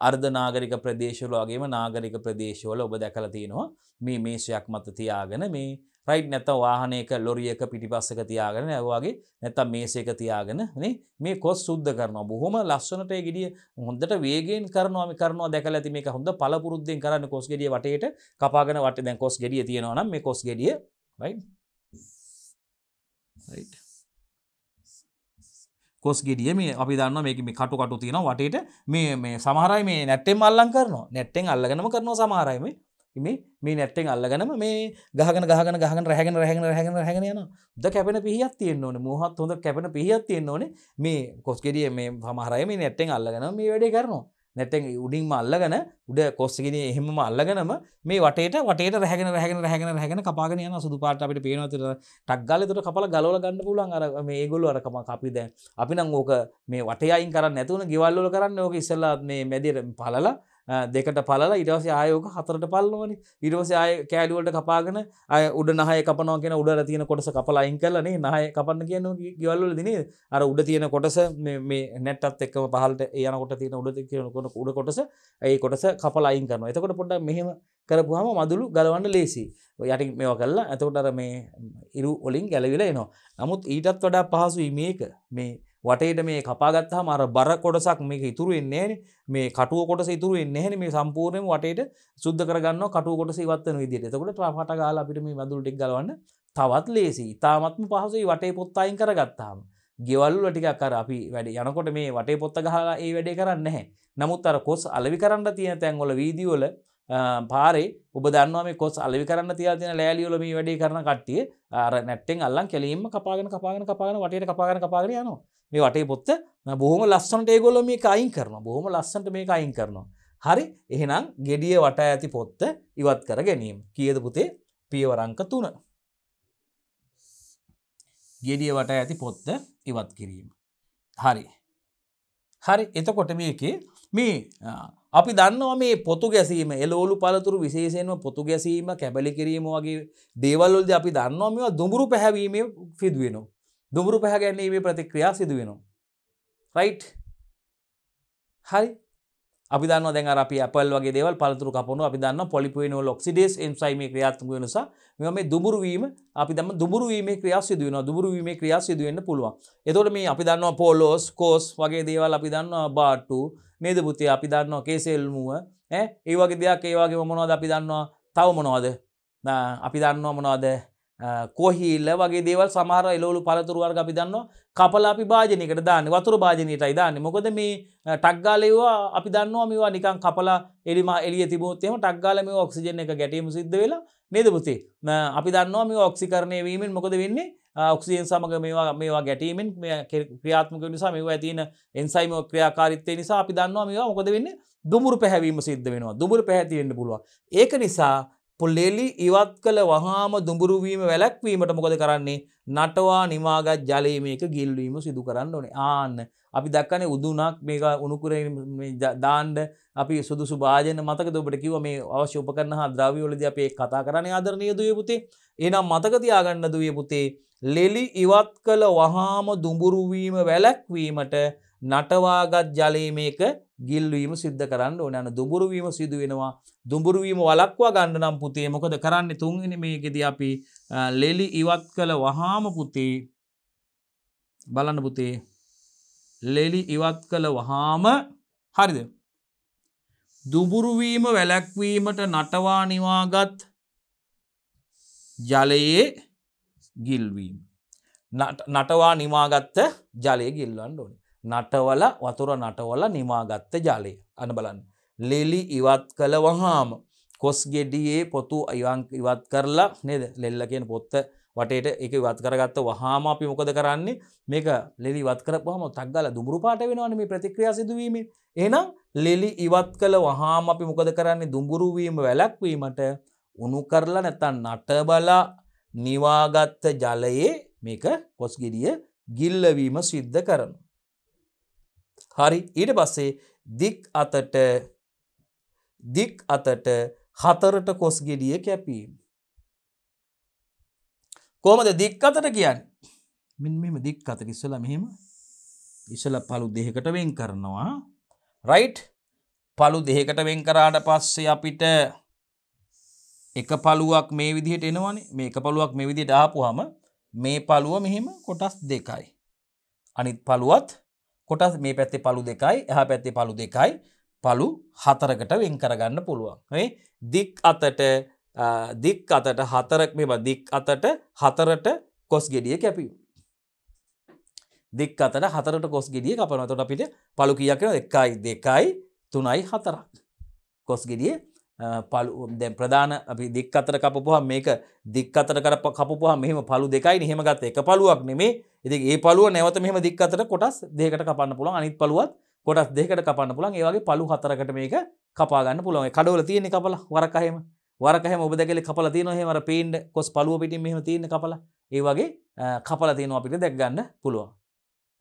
අර්ධ නාගරික ප්‍රදේශවල වගේම නාගරික ප්‍රදේශවල ඔබ දැකල තියෙනවා මේ මේෂයක් මත තියාගෙන මේ රයිට් නැත වාහනයක ලොරියක පිටිපස්සක තියාගෙන ඇවාගේ නැතම් මේසේක තියාගෙන මේ කොස් සුද්ද කරන බොහොම ලස්සනට ගෙඩිය හොඳට වේගෙන් කරනවාම කරනවා දැකල ඇති මේ හොඳ පලපුරුද්ධෙන් කරන්න කොස් ගෙඩිය වටේට කපාගෙන වට දැන් කොස් ගෙඩිය තියෙනවනම් මේ කොස් ගෙඩිය රයි් කොස් ගෙඩිය මේ අපි දන්න මේක මේ කටුකටු තියෙන වටේට මේ මේ සමහරයි මේ නැට්ටෙන් අල්ලන් කරනවා නැට්ටෙන් අල්ලගෙනම කරනවා සමහරයි මේ මේ නැට්ටෙන් අල්ලගනම මේ ගහන ගහන ගහන රැගෙන රැගෙන රැගෙන රැගෙන යන ද කැපෙන පිහත් තියෙන්න්න ඕන මුහත් හොඳ කැපෙන පිහත් තියෙන්න්න ඕන මේ කොස්කෙරිය මේ පමහරය මේ නැට්ටෙන් අල්ලගන මේ වැඩේ කරනවා නැටෙන් උඩින්ම අල්ලගන උඩ කොස්සගෙන එහෙම අල්ලගනම මේ වටේට වටේට රැගෙන රැගෙන රැගෙන රැගෙන කපාගෙන යන සුදු පාට අපිට පේනවතර ටක්ගල තුර කපල ගලවල ගන්න පුලන් අර මේ ගොල්ලු අරකම අපි දැන් අපි නම් ඕක මේ වටයයින් කරන්න නැතුවන ගෙවල්ලොල කරන්න ඕක ඉස්සල්ලා මේ මැදිර පලලා දෙකට පලලා ඉටවස ආයෝක හතරට පල්ලෝන ඉරවස ආය කෑඩුවලට කපාගෙන අය උඩ නහය කපනෝ කියෙන උඩ තියෙන කොටස කපලායින් කරලනේ නහය කපන්න කියන ගවල්ල දිනේ අර උඩ තියෙන කොටස මේ නැටත් එක්කම පහලට යනකොට තියෙන උඩ කියනකොට උඩ කොටස ඒ කොටස කපලායින් කරන එතකොට පොඩ්ඩ මෙහෙම කරපුහම මදුළු ගලවන්න ලේසි යටටින් මෙව කල්ලා ඇතකොටර මේ ඉරු ඔලින් ගැලවිලා එනවා නමුත් ඊටත් වඩා පහසු මේක මේ වටේට මේ කපාගත්තා මර බර කොටසක් මේක ඉතුරුවෙන්නේ මේ කටුව කොට ඉතුරුව එන්නේ මේ සම්පූර්ණය වටේට සුද්ද කරගන්න කටු කොට වත්න විදිට තකොට පට ගාල අපිට මේ මදුලටික් ගලවන්න තවත් ලේසි ඉතාමත්ම පහසුයි වටේ පොත්තයින් කරගත්තාම ගෙවල්ල ටිකක් කර අපි වැඩ යනකොට මේ වටේ පොත්ත ගහලා ඒ වැඩේ කරන්න හැ නමුත් අර කොස් අලවි කරන්න තියෙන තැන්ගොල වීදියෝල පාරේ ඔබ දන්නවාම කොස් අලවි කරන්න තිය තින ලෑලියෝල මේ වැඩේ කරන කට්ටිය අර නැට්ටෙන් අල්ලන් කෙලීම කපාගෙන කපාගෙන කපාගෙන වටට කපාගෙන කපාගෙන යනවා මේ වටේ පොත්ත බොහොම ලස්සන්ට ඒගොල මේ අයින් කරන බොහොම ලස්සට මේ අයින් කරනවා. හරි එහෙනම් ගෙඩිය වට ඇති පොත්ත ඉවත් කර ගැනීම කියද පුතේ පියවරංක තුන. ගෙඩිය වට ඇති පොත්ත ඉවත් කිරීම. හරි. හරි එතකොට මේකේ මේ අපි දන්නවා මේ පොතු ගැසීම එලෝලු පළතුරු විශේෂයෙන්ම පොතු ගැසීම කැබලි කිරීම වගේ දේවල්වලද අපි දන්නවා මෙවා දුඹුරු පැහැවීමේ ෆිදුවෙනවා. දුඹුරු පැහැගැන්ීමේ ප්‍රතික්‍රියා සිදුවෙනවා. රයිට් හරි අපි දන්න දැන් අප අපල් වගේ දේවල් පළතුරු කපනු අපි දන්න පොලිපුනෝ ලොක්සිඩේස් එන්සයිම ක්‍රියාත්මක නිසා මෙම දුබරුවීම අපි දම දුබරුවීමේ ක්‍රියා සිදුවන දුබරුවීමේ ක්‍රියා සිදුවන්න පුළුවන් එතොට මේ අපි දන්නවා පෝලෝස් කෝස් වගේ දේවල් අපි දන්නවා බාට්ටු නේද පුතේ අපි දන්නවා කේසෙල්මුව ඒ වගේ දෙයක් ඒවාගේ මොනවද අපි දන්නවා තව මොනවද අපි දන්නවා මොනවද කොහිල්ල වගේ දේවල් සමහර එලෝලු පළතුරුවර් අපි දන්න කපලා අපි භාජනකට දාන්න වතුර භාජනයටයි දාන්න මොකද මේ ටක්ගාලයවා අපි දන්නවා මේවා නිකන් කපලා එලිම එලිය තිබොත්තෙම ටක්ගාල මේ ඔක්සිජන එක ගැටීම සිද්ධ වෙලා නේදපුතේ අපි දන්නවා මේ ඔක්සිකරණය වීමෙන් මොකද වෙන්නේ ඔක්සියෙන් සමඟ මේවා මේවා ගැටීමෙන් ක්‍රියාත්මක නිසා මෙවා ඇතින එන්සයිම ක්‍රියාකාරිත්තය නිසා අපි දන්නවා මේවා මොකද වෙන්න දුමුරු පැහැවීම සිද්ධ වෙනවා දුමුරු පැහැතිවෙන්න පුළුව ඒක නිසා පොල්ලෙලි ඉවත් කළ වහාම දුඹුරුවීම වැලැක්වීමට මොකද කරන්නේ නටවා නිමාගත් ජලය මේක ගිල්වීම සිදු කරන්න ඕනේ ආන්න අපි දක්කනේ උදුනක් මේක උණුකුර දාන්ඩ අපි සුදුසු භාජන මතක ඔබට කිව මේ අවශ්‍ය උපකරන හා ද්‍රවියෝලද අපේ කතා කරන්නේ ආදරණය දුව පුතේ ඒනම් මතකතියාගන්න දුවේ පුතේ ලෙලි ඉවත් කළ වහාම දුඹුරුවීම වැලැක්වීමට නටවාගත් ජලයේ මේක ගිල්වීම සිද්ධ කරන්න ඕන යන දුඹුරුවීම සිදුවෙනවා දුඹුරුවීම වලක්වා ගන්න නම් පුතේ මොකද කරන්න තුන්ගෙන මේකෙද අපි ලෙලි ඉවත් කළ වහාම පුතේ බලන්න පුතේ ලෙලි ඉවත් කළ වහාම හරිද දුඹුරුවීම වැලැක්වීමට නටවා නිවාගත් ජලයේ ගිල්වීම නටවා නිවාගත්ත ජලය ගිල්වන්න ඕනේ නටවල වතුර නටවල නිමාගත්ත ජාලය අන බලන්න. ලෙලි ඉවත් කළ වහාම කොස් ගෙඩියේ පොතු අයිවංක ඉවත් කරලා නේද ලෙල්ල කියෙන් පොත්ත වටේට එක වත් කරගත්ත වහාම අපි මොකද කරන්නේ මේක ලෙලි වත් කරපුහම තක්ගල දුමුරු පාට වෙනවාන මේ ප්‍රතික්‍රියා සිදුවීම එනම් ලෙලි ඉවත් කළ වහාම අපි මොකද කරන්නේ දුඹුරුවීම වැලක්වීමට උණු කරලා නැතන් නටබලා නිවාගත්ත ජලයේ මේක කොස්ගිඩිය ගිල්ලවීම සිද්ධ කරනු. හරි ඊට පස්සේ දික් අතට දික් අතට හතරට කොස් ගෙඩිය කැපීම. කොමද දික් අතට කියන්න මින්මම දික් අතට ඉස්සල මෙහෙම ඉසල පලු දෙහකට වෙන් කරනවා රයිට් පලු දෙහකට වෙන් කරාට පස්සේ අපිට එක පලුවක් මේ විදිහට එනවන මේ එක පලුවක් මේ විදිහට ආපුහම මේ පලුව මෙහෙම කොටස් දෙකයි. අනිත් පලුවත් කොටස් මේ පැත්තේ පළු දෙකයි එහා පැත්තේ පළු දෙකයි පළු හතරකට වෙන් කරගන්න පුළුවන් දික් අතට දික් අතට හතරක් මෙම දික් අතට හතරට කොස් ගෙඩිය කැපිය දික් අතට හතරට කොස් ගෙඩිය කපනතොට අපිට පළු කියක් දෙකයි දෙකයි තුනයි හතරක් කොස් ගෙඩිය පලු දැ ප්‍රධාන අපි දික් අතර කපපුහ මේක දික් අතර කර කපුහ මෙහම පලු දෙකයි නිහෙම ගත්ත එක පලුවක් නෙමේ ඉති ඒ පලුව නැවත මෙම දික් අතර කොටස් දෙකට කපන්න පුළුවන් අනිත් පලුවත් කොටස් දෙකට කපන්න පුළන් ඒවාගේ පලු හතරකට මේක කපාගන්න පුළුවන් කඩවල තියෙන කපල වරකහෙම වරකහම ඔබ දැකල කපල තියනොහෙමර පේන්ඩ කොස් පලුව පිටින් මෙහම තියෙන කපල ඒ වගේ කපල තියෙන අපිට දැක්ගන්න පුළුවන්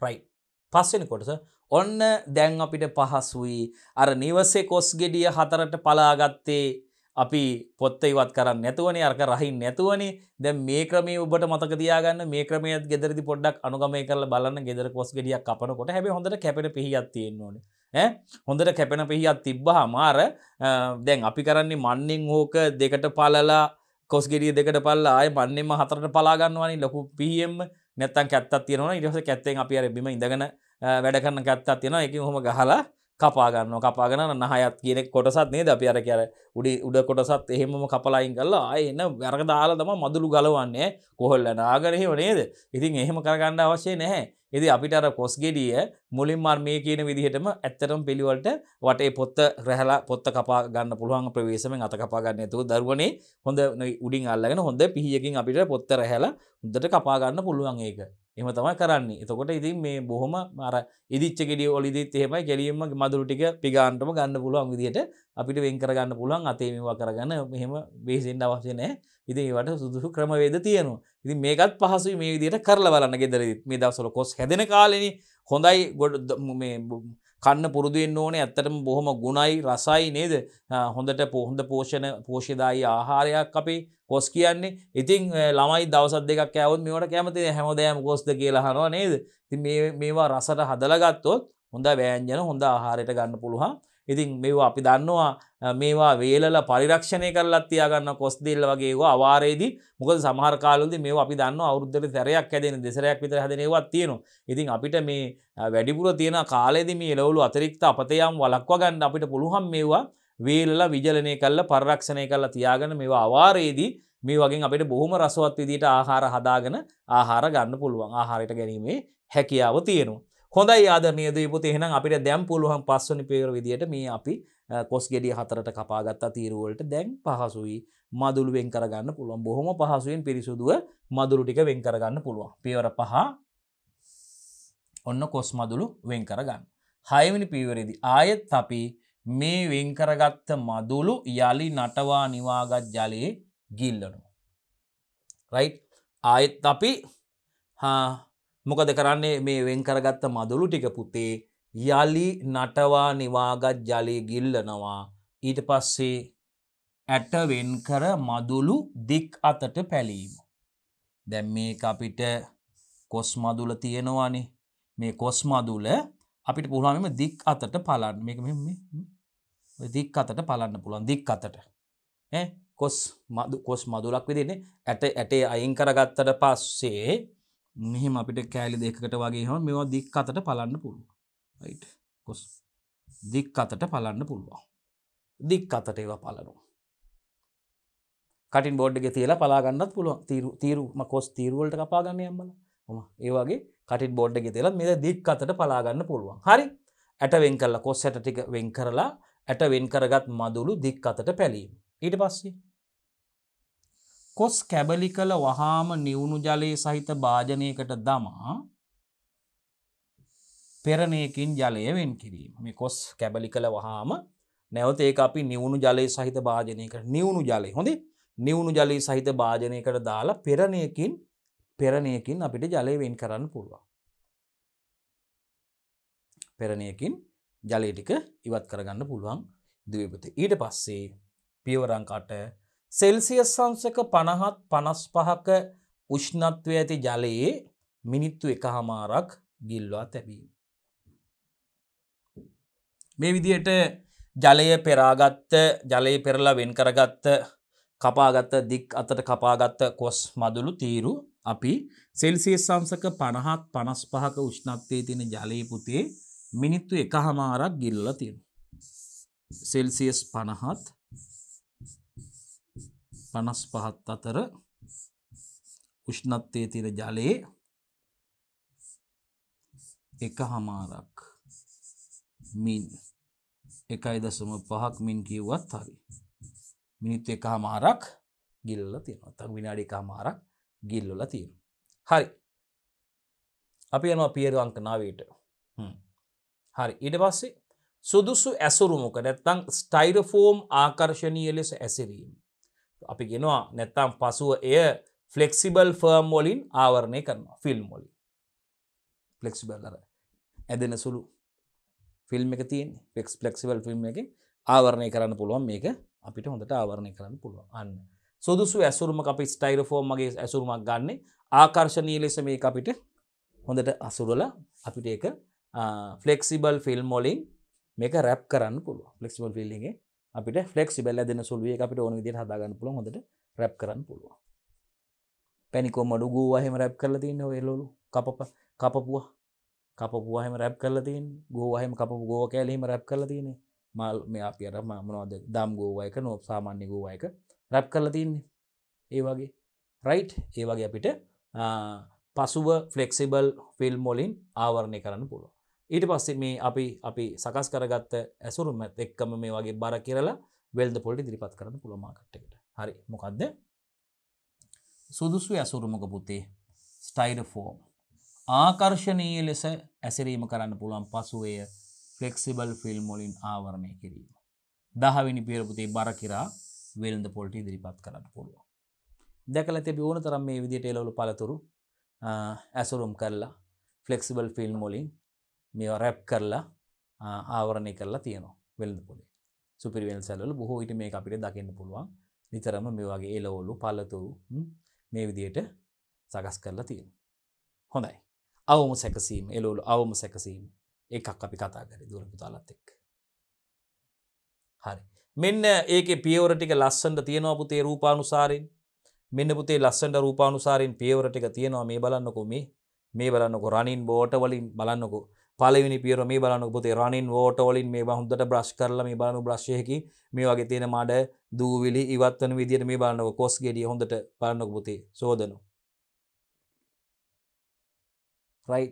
රයිට් පස්වෙනි කොටස ඔන්න දැන් අපිට පහසුයි අර නිවසේ කොස් ගෙඩිය හතරට පලාගත්තේ අපි පොත්ත ඉවත් කරන්න නැතුවනේ අරක රහින් නැතුවනේ දැ මේ ක්‍රමේ ඔබට මතක තියාගන්න මේ ක්‍රමයත් ගෙදරදි පොඩ්ඩක් අනුගමය කරල බලන්න ගෙදර කොස් ගෙඩියක් කපනකොට හැබ හොඳට කැපෙන පිහිත් තියෙන්නවනේ හොඳට කැපෙන පිහිත් තිබ්බා මාර දැන් අපි කරන්නේ මන්නෙන් ඕක දෙකට පලලා කොස්ගෙඩිය දෙකට පල්ලා ආය මන්නෙම හතරට පලාගන්නවානි ලොකු පියම් නැත්තන් කැත්තත් තියෙනවා ඉටස කැත්තෙන් අපි අර බිම ඉඳගෙන වැඩ කරන කැත්තත් තියෙන එක හොම ගහලා කපාගන්න කපාගන නහයත් කියනෙක් කොටසත් නේද අපි අර කැර උඩි උඩ කොටසත් එහෙමම කපලයින් කල්ලා එන්න වැරග දාලා තම මදුළු ගලවන්නේ කොහොල්ල නාගරහෙව නේද ඉතින් එහෙම කරගන්න අවශ්‍ය නැහැ එති අපිට අර කොස්ගෙඩිය මුලින් මර් මේ කියන විදිහටම ඇත්තටම පිළිවලට වටේ පොත්ත රැහලා පොත්ත කපා ගන්න පුළුවන් ප්‍රවේශමෙන් අත කපා ගන්න ඇතු දරුවනේ හොඳ උඩින් අල්ලගෙන හොඳ පිහියකින් අපිට පොත්ත රැහැලා හොඳට කපා ගන්න පුළුවන් ඒක එම තමයි කරන්නේ එතකොට ඉතින් මේ බොහොම අර ඉදිච්ච ගෙඩිය ඔලිදිත් එහෙමයි ගැලියෙම මදුරු ටික පිගාන්ටම ගන්න පුළුවන් විදිහට අපිට වෙන් කරගන්න පුළුවන් අතේ මේවා කරගන්න මෙහෙම බේසෙන්ට අවශ්‍ය නෑ ඉතින් ඒවට සුදුසු ක්‍රමවේද තියෙනවා ඉතින් මේකත් පහසු මේ විදියට කරලා බලන්න ගෙදරදි මේ දවසල කොස් හැදෙන කාලෙනි හොඳයි ගොඩ මේ කන්න පුරුදුවෙන් ඕනේ ඇත්තටම බොහොම ගුණයි රසයි නේද හොඳට පොහොඳ පෝෂණ පෝෂදායි ආහාරයක් අපේ කොස් කියන්නේ ඉතින් ළමයි දවසත් දෙකක් ඇවුත් මේවට කැමති හැමදෑම කොස්ද කියලා හනවා නේද ති මේවා රසට හදලගත්තොත් හොඳ වෑන්ජන හොඳ ආහාරයට ගන්න පුළුවන් ඉතින් මෙවා අපි දන්නවා මේවා වේලල පරිරක්ෂණය කරලත් තියාගන්න කොස්දෙල්ල වගේවා අවාරේදී මොකද සමහරකාලුදි මේ අපි දන්න අවුද්ධට සැරයක් හැදෙන දෙසරයක් විතර හැදෙනවත් තියෙනවා ඉතින් අපිට මේ වැඩිපුර තියෙන කාලෙද මේ එලවලු අතරික්ත අපතයම් වලක්වා ගන්න අපිට පුළුවන් මේවා වේලලා විජලනය කල්ල පරරක්ෂණය කරලා තියාගන්න මේවා අවාරයේදී මේ වගේ අපිට බොහොම රසවත් විදිට ආහාර හදාගෙන ආහාර ගන්න පුළුවන් ආහාරයට ගැනීමේ හැකියාව තියෙනවා. හොඳයි ආදරනය දීපුති එහෙනම් අපිට දැම් පුළුවන් පස්වනි පේර විදියට මේ අපි කොස් ගෙඩිය හතරට කපාගත්තා තීරුවලට දැන් පහසුයි මදුළු වෙන් කරගන්න පුළුවන් බොහොම පහසුවෙන් පිරිසුදුව මදුරු ටික වෙන් කරගන්න පුළුවන් පියවර පහ ඔන්න කොස් මදුළු වෙන් කරගන්න. හයවනි පීවරෙදි ආයෙත් අපි මේ වෙන් කරගත්ත මදුළු යළි නටවා නිවාගත් ජලයේ ගිල්ලනු. රයි් ආයෙත් අපි මොකද කරන්නේ මේ වෙන් කරගත්ත මදුළු ටික පුතේ යළි නටවා නිවාගත් ජලය ගිල්ලනවා ඊට පස්සේ ඇටවෙන් කර මදුළු දික් අතට පැලීම. දැම් මේ අපිට කොස් මදුල තියෙනවානි මේ කොස් මදුල අපිට පුළුවන්ම දික් අතට පලන්න එක දික් අතට පලන්න පුළුවන් දික් අතට කොස් කොස් මදුලක් විදින්නේ ඇට ඇටේ අයින් කරගත්තට පස්සේ මෙහෙම අපිට කෑලි දෙකකට වගේ හම මෙවා දික් අතට පලන්න පුළුව කොස් දික් අතට පලන්න පුළුවන් දික් අතට ඒවා පලනවා කටින් බෝඩ්ග තියලා පලාගන්නත් පුළුව තීරු තීරුම කොස් තීරුවලට කපාගන්න යම්බල හොම ඒවාගේ කටින් බෝඩ්ඩ ගෙතලා මෙද දික් අතට පලාගන්න පුළුවන් හරි ඇටවෙන් කරලා කොස් ඇට ටික වෙන් කරලා ඇටවෙන් කරගත් මදුළු දික් අතට පැලීම ඊට පස්සේ කොස් කැබලි කළ වහාම නිවුණු ජලයේ සහිත භාජනයකට දමා පෙරණයකින් ජලය වෙන් කිරීම මේ කොස් කැබලි කළ වහාම නැවත ඒක අපි නිවුණු ජලය සහිත භාජනයකට නිවුණු ජලය හොඳ නිවුණු ජලයේ සහිත භාජනයකට දාලා පෙරණයකින් පෙරණයකින් අපිට ජලය වෙන් කරන්න පුළුවන් පෙරණයකින් ජලය ටික ඉවත් කරගන්න පුළුවන් දවපත ඊට පස්සේ පියවරංකාට සෙල්සියස් සංසක පණහත් පනස් පහක උෂ්ණත්වය ඇති ජලයේ මිනිත්තු එක හමාරක් ගිල්වා තැබීම. මේ විදියට ජලය පෙරාගත්ත ජලය පෙරලා වෙන් කරගත්ත කපාගත්ත දික් අතට කපාගත්ත කොස් මදුළු තීරු අපි සෙල්සිය සංසක පණහත් පනස් පහක උෂ්ණත්වය තියෙන ජලයපුතේ මිනිත්තු එක හමාරක් ගිල්ල තියෙන. සෙල්සියස් පණහත් පනස් පහත් අතර උෂ්ණත්තය තිර ජලයේ එක හමාරක් මින් එකයි දසම පහක් මින් කිව්වත් හරි මිනිත් එක හමාරක් ගිල්ල තියෙන තක් විනාඩි එක හමාරක් ගිල්ලොල තියෙන හරි අපි යනවා පියරු අංකනාවට හරි ඉඩ පස්සේ සුදුසු ඇසුරුමක නැත්තං ස්ටයිරෆෝම් ආකර්ශණය ලෙස ඇසිරීම අපි ගෙනවා නැත්තම් පසුව එය ෆලෙක්සිබල් ෆර්ම් මොලින් ආවරණය කරනවා ෆිල්ම් මොලින් ෆලෙක්සිබල්ලර ඇදෙන සුළු ෆිල්ම් එක තියෙන් ෆෙක්ස් ෆලෙක්සිබල් ෆිල්ම් එක ආවරණය කරන්න පුළුවන් මේක අපිට හොඳට ආවරණය කරන්න පුළුවන් අන්න සුදුසු ඇසුරුම අපි ස්ටයිරෆෝම් මගේ ඇසුරුමක් ගන්න ආකර්ශණී ලෙස මේ අපිට හොඳට අසුරල අපිට එක ෆලෙක්සිබල් ෆිල්ම් මොලින් මේක රැප් කරන්න පුළුව ෆලෙක්සිබල් ෆිල්ලිගේ අපිට ෆලෙක්ස් බැල්ල දෙන සුල්ුවේ අපිට ඕන දි හදාගන්න පුළ හොඳට රැප් කරන්න පුළුව පැනිකොම අඩුගූ අහෙම රැප් කරල තින්න එල්ලොලු කපප කපපුුව කපපුහම රැප් කරල තින් ගෝහම කපපු ගෝ කෑලීම රැප් කරල තියනෙ මල් මේ අපි අර මනවාද දම් ගෝවයක නො සාමාන්‍ය ගෝවයක රැප් කරල තින්නේ ඒ වගේ රයිට් ඒ වගේ අපිට පසුව ෆලෙක්සිබල් ෆිල් මොලින් ආවරණය කරන්න පුළුව ඊට පස්සේ මේ අපි අපි සකස් කරගත්ත ඇසුරුමත් එක්කම මේ වගේ බර කියරලා වෙල්ද පොලි දිරිපත් කරන පුළමාකට්ටකට හරි මොකක්ද සුදුසු ඇසුරුමක පුතේ ස්ටයිර ෆෝම් ආකර්ශණීය ලෙස ඇසිරීම කරන්න පුළුවන් පසුවය ෆලෙක්සිබල් ෆිල් මොලින් ආවරණය කිරීම. දහවිනි පියරපුතේ බර කරා වෙළඳ පොල්ටි දිරිපත් කරන්න පුළුව. දැකල තිබ ඕන තරම් මේ විදිට එලවලු පලතුරු ඇසුරුම් කරලා ෆලෙක්සිබල් ෆිල් මොලින් මේ රැප් කරලා ආවරණය කරලා තියෙනවා වෙළඳ පොලේ සුපිරිවෙල් සැලවල බොහෝ විට මේ අපිට දකින්න පුළුවන් නිතරම මේ වගේ එලවලු පලතුරු මේ විදියට සකස් කරලා තියෙන. හොඳයි. අවම සැකසීම එලවලු අවම සැකසීම එකක් අපි කතා කරේ දුරපුතාලත් එක්ක. හරි. මෙන්න ඒකේ පියවර ටික ලස්සනට තියෙනවා පුතේ රූපානුසාරයෙන්. මෙන්න පුතේ ලස්සනට රූපානුසාරයෙන් පියවර ටික තියෙනවා මේ බලන්නකෝ මේ. මේ බලන්නකෝ රනින් බෝට වලින් බලන්නකෝ පලවිනි පියර මේ බලන්න පුතේ රනින් ෝටෝලින් මේ හොඳට බ්‍රශ් කරල මේ බලනු බ්‍රශ්යහකි මේ වගේ තියෙන මඩ දූවිලි ඉවත්වන විදිර මේ බලන්නව කොස් ගෙඩිය හොඳට පරන්නක පුතේ සෝදනු රයි්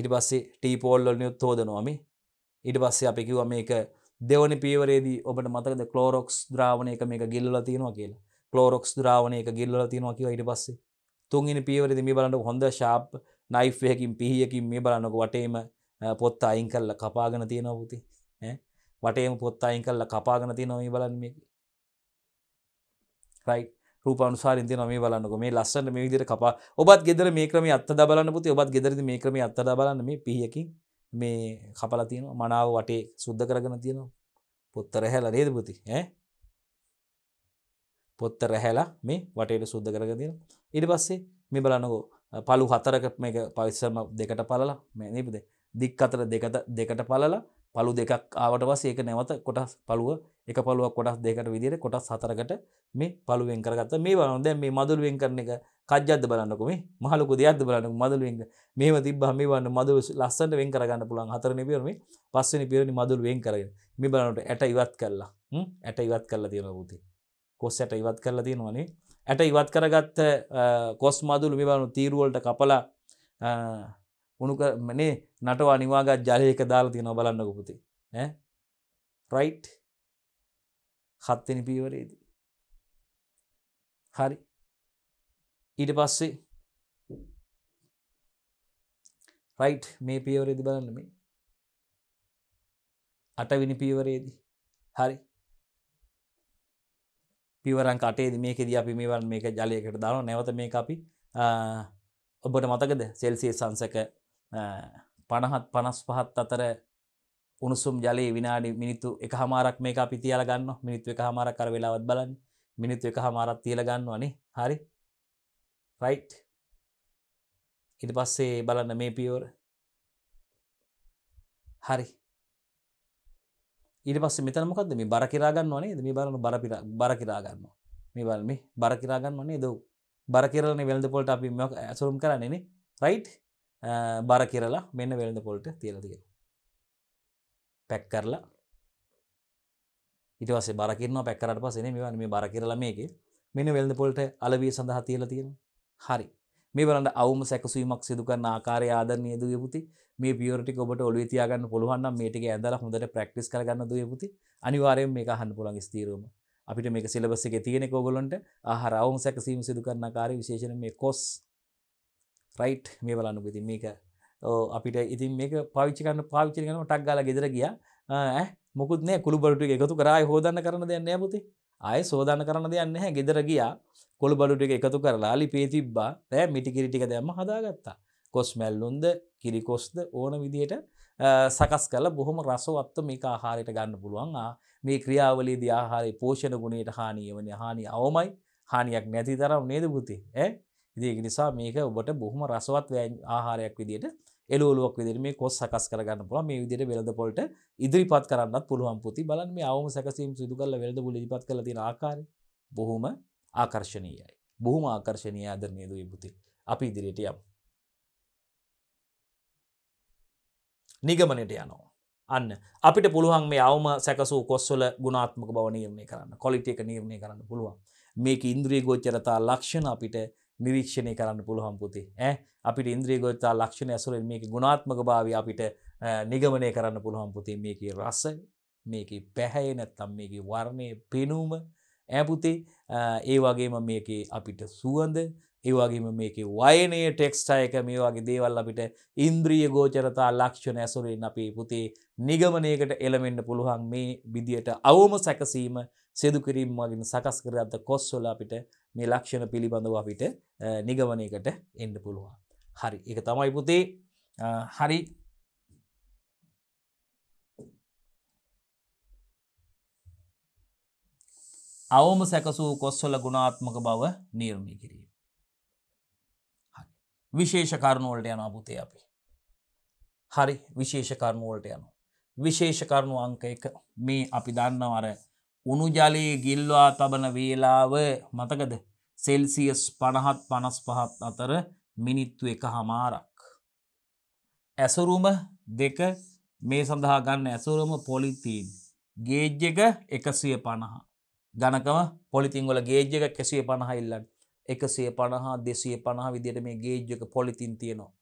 ඉට පස්සේ ටීපෝල්ල නියුත් හෝදනවාමි ඉට පස්සේ අපි කිව මේක දෙවනි පීවරේදී ඔබට මතකද කලෝරොක්ස් ද්‍රාවණයක මේක ගිල්ල තියෙනවා කියලා කලෝරොක්ස් ද්‍රාවණයක ගිල්ල තියෙනවා කිව ඉට පස්සේ තුන්ගනි පීවරදි මේ බලන්න හොඳ ශාප් නයිෆ්යකින් පිහියකින් මේ බලන්නක වටේම පොත් අයින් කල්ල කපාගෙන තියෙනව පුති වටේම පොත් අයින් කල්ල කපාගෙන තියෙනව මේ බලන්න මේ රයි රූපනුසාරින් තියන මේ බලන්නක මේ ලස්සන්න මේ විදිර කපා ඔබත් ගෙදර මේ ක්‍රම අත්ත බලන්න පුති ඔබත් ගෙදරද මේ ක්‍රම අත්ත බලන්න මේ පිහියකින් මේ කපල තියෙන මනාව වටේ සුද්ධ කරගෙන තියෙනවා පොත්තර හැල නේද පුති ඇ පොත්තර හැලා මේ වටේට සුද්ධ කරග තියෙන ඉඩ පස්සේ මේ බලන්නකෝ පලු හතරක මේක පවිස්සම දෙකට පලලා මේ නිපද දික් අතර දෙකත දෙකට පලලා පලු දෙකක් ආවට පස් ඒක නැවත කොටස් පලුව එක පලුවක් කොටස් දෙකට විදිර කොටස් හතරකට මේ පලුවෙන් කරගත්ත මේ වනද මේ මදුරුවෙන් කරන එක කජ්ජද බලන්නකොම මහලකු දෙයක්ද බලන්න මදුරුවෙන් මේම තිබ මේ වන්න මදු ලස්සට වෙන් කරගන්න පුළන් හතරන පිරම පස්සනි පිරණි මදුරුවෙන් කරගෙන මේ බලනට ඇට ඉවත් කරලා ඇට ඉවත් කරලා තියෙන පුති කොස් ඇට ඉවත් කරලා තියෙනවනේ ඇට ඉවත් කරගත්ත කොස් මදුළු මෙබලු තීරුවලට කපලා උණු මනේ නටවා නිවාගත් ජලයක දාලා තියෙන බලන්න ගොපති රයිට් හත්තනි පීවරේදී හරි ඊට පස්සේ රයිට් මේ පියවරේදි බලන්න මේ අටවිනි පීවරේදී හරි පිවරන් කටේ මේකෙද අපි මේවන් මේක ජලයකට දාන නැවත මේ අපි ඔබට මතකද සෙල්සිය සංසක පණහත් පනස් පහත් අතර උණුසුම් ජලයේ විනාඩි මිනිත්තු එක හමාරක් මේ අපි තියල ගන්න මිනිත්තු එක හමාරක් කර වෙලාවත් බලන්න මිනිත්තු එක හමාරක් තියල ගන්නවනේ හරි රයි් ඉට පස්සේ බලන්න මේ පියෝර හරි ඊට පස්සේ මෙතන මොකද මේ බර කිරා ගන්නවා නේද මේ බලන බර බර කිරා ගන්නවා මේ බල මේ බර කිරා ගන්නවා නේද බර කිරලනේ වෙළඳ පොළට අපි මොක ඇසුරුම් කරන්නේ නේ රයිට් බර කිරලා මෙන්න වෙළඳ පොළට තියලා තියෙනවා පැක් කරලා ඊට පස්සේ බර කිරනවා පැක් කරාට පස්සේ නේ මේ මේ බර කිරලා මේකේ මෙන්න වෙළඳ පොළට අලවිය සඳහා තියලා තියෙනවා හරි මේ බලන්න අවම සැකසීමක් සිදු කරන ආකාරය ආදරණීය දුවේ පුතේ. මේ පියවර ටික ඔබට ඔළුවේ තියාගන්න පුළුවන් නම් මේ ටික ඇඳලා හොඳට ප්‍රැක්ටිස් කරගන්න දුවේ පුතේ. අනිවාර්යයෙන් මේක අහන්න පුළුවන් ස්ථීරවම. අපිට මේක සිලබස් එකේ තියෙන එක ඔයගොල්ලන්ට ආහාර අවම සැකසීම සිදු කරන ආකාරය විශේෂයෙන් මේ කොස් රයිට් මේ බලන්න ඉතින් මේක අපිට ඉතින් මේක පාවිච්චි කරන්න පාවිච්චි කරනවා ටක් ගාලා ගෙදර ගියා ඈ මොකුත් නෑ කුළුබරටු එකතු කරා හොදන්න කරන දෙයක් නෑ පුතේ ආය සෝදාන කරන්න දෙයන්න හැ ගෙදර ගියා කොළ බලුට එක එකතු කරලා ලිපේ තිබ්බා රෑ මිටිකිරිටික දැම්ම හදාගත්තා කොස් මැල්ලුන්ද කිරිකොස්ද ඕන විදියට සකස් කල බොහොම රසවත්ත මේක ආහාරයට ගන්න පුළුවන් මේ ක්‍රියාවලේද ආහාරය පෝෂණ ගුණයට හානිය වන හානි අවමයි හානියක් නැති තරම් නේද පුතේ ඇ ඉදික නිසා මේක ඔබට බොහොම රසවත් ආහාරයක් විදියට එලුවලුවක් විදිර මේ කොස් සකස් කරගන්න පුළ මේ විදිර වෙළඳපොලට ඉදිරිපත් කරන්න පුළුවන් පුති බලන් මේ අවම සැකසීම් සිදු කල්ල වෙළඳපුල ඉදිපත් කළ තින ආකාර බොහොම ආකර්ශණීයයි. බොහොම ආකර්ශණය අදරනය දුයි බුති අපි ඉදිරියට යම්. නිගමනට යනවා. අන්න අපිට පුළුවන් මේ අවම සැකසූ කොස්වල ගුණාත්මක බව නිර්ණය කරන්න කොලිට එක නිර්ණය කරන්න පුළුවන් මේක ඉන්ද්‍රී ගෝචරතා ලක්ෂණ අපිට නිරීක්ෂණය කරන්න පුළුවන් පුති ඇ අපිට ඉන්ද්‍රී ගොත්තා ලක්ෂණ ඇසුරෙන් මේක ගුණාත්මක භාව අපිට නිගමනය කරන්න පුළුවන් පුති මේක රස්ස මේක පැහැය නැත්තම් මේක වර්ණය පෙනුම ඇපුතේ ඒ වගේම මේක අපිට සුවඳ ඒවාගේම මේක වයනය ටෙක්ස්ටයක මේ වගේ දේවල් අපිට ඉන්ද්‍රිය ගෝචරතා ලක්ෂණ ඇසුරෙන් අපි පුතේ නිගමනයකට එළමෙන්න්න පුළුවන් මේ විදියට අවම සැකසීම සිදුකිරීම් වගෙන සකස් කරගත්ත කොස්සොල අපිට මේ ලක්ෂණ පිළිබඳව අපිට නිගමනයකට එන්න පුළුවන් හරි එක තමයි පුතේ හරි අවම සැකසූ කොස්සොල ගුණාත්මක බව නිර්මය කිරීම විශේෂ කරුණුවලට යන පුතේ අපි හරි විශේෂ කරුණුවලට යනු විශේෂ කරුණු අංක එක මේ අපි දන්නවර උණුජලයේ ගිල්වා තබන වේලාව මතකද සෙල්සියස් පණහත් පනස් පහත් අතර මිනිත්තු එක හමාරක්. ඇසුරුම දෙක මේ සඳහා ගන්න ඇසුරුම පොලිතීන්. ගේජ්ජක එකසිය පණහා. ගණකම පොලිතිංගොල ගේජ්ජක කෙසිය පණහා ඉල්ලන්න එකසිය පණහා දෙසිය පණහා විදියට මේ ගේජ්ජක පොලිතින් තියෙනවා.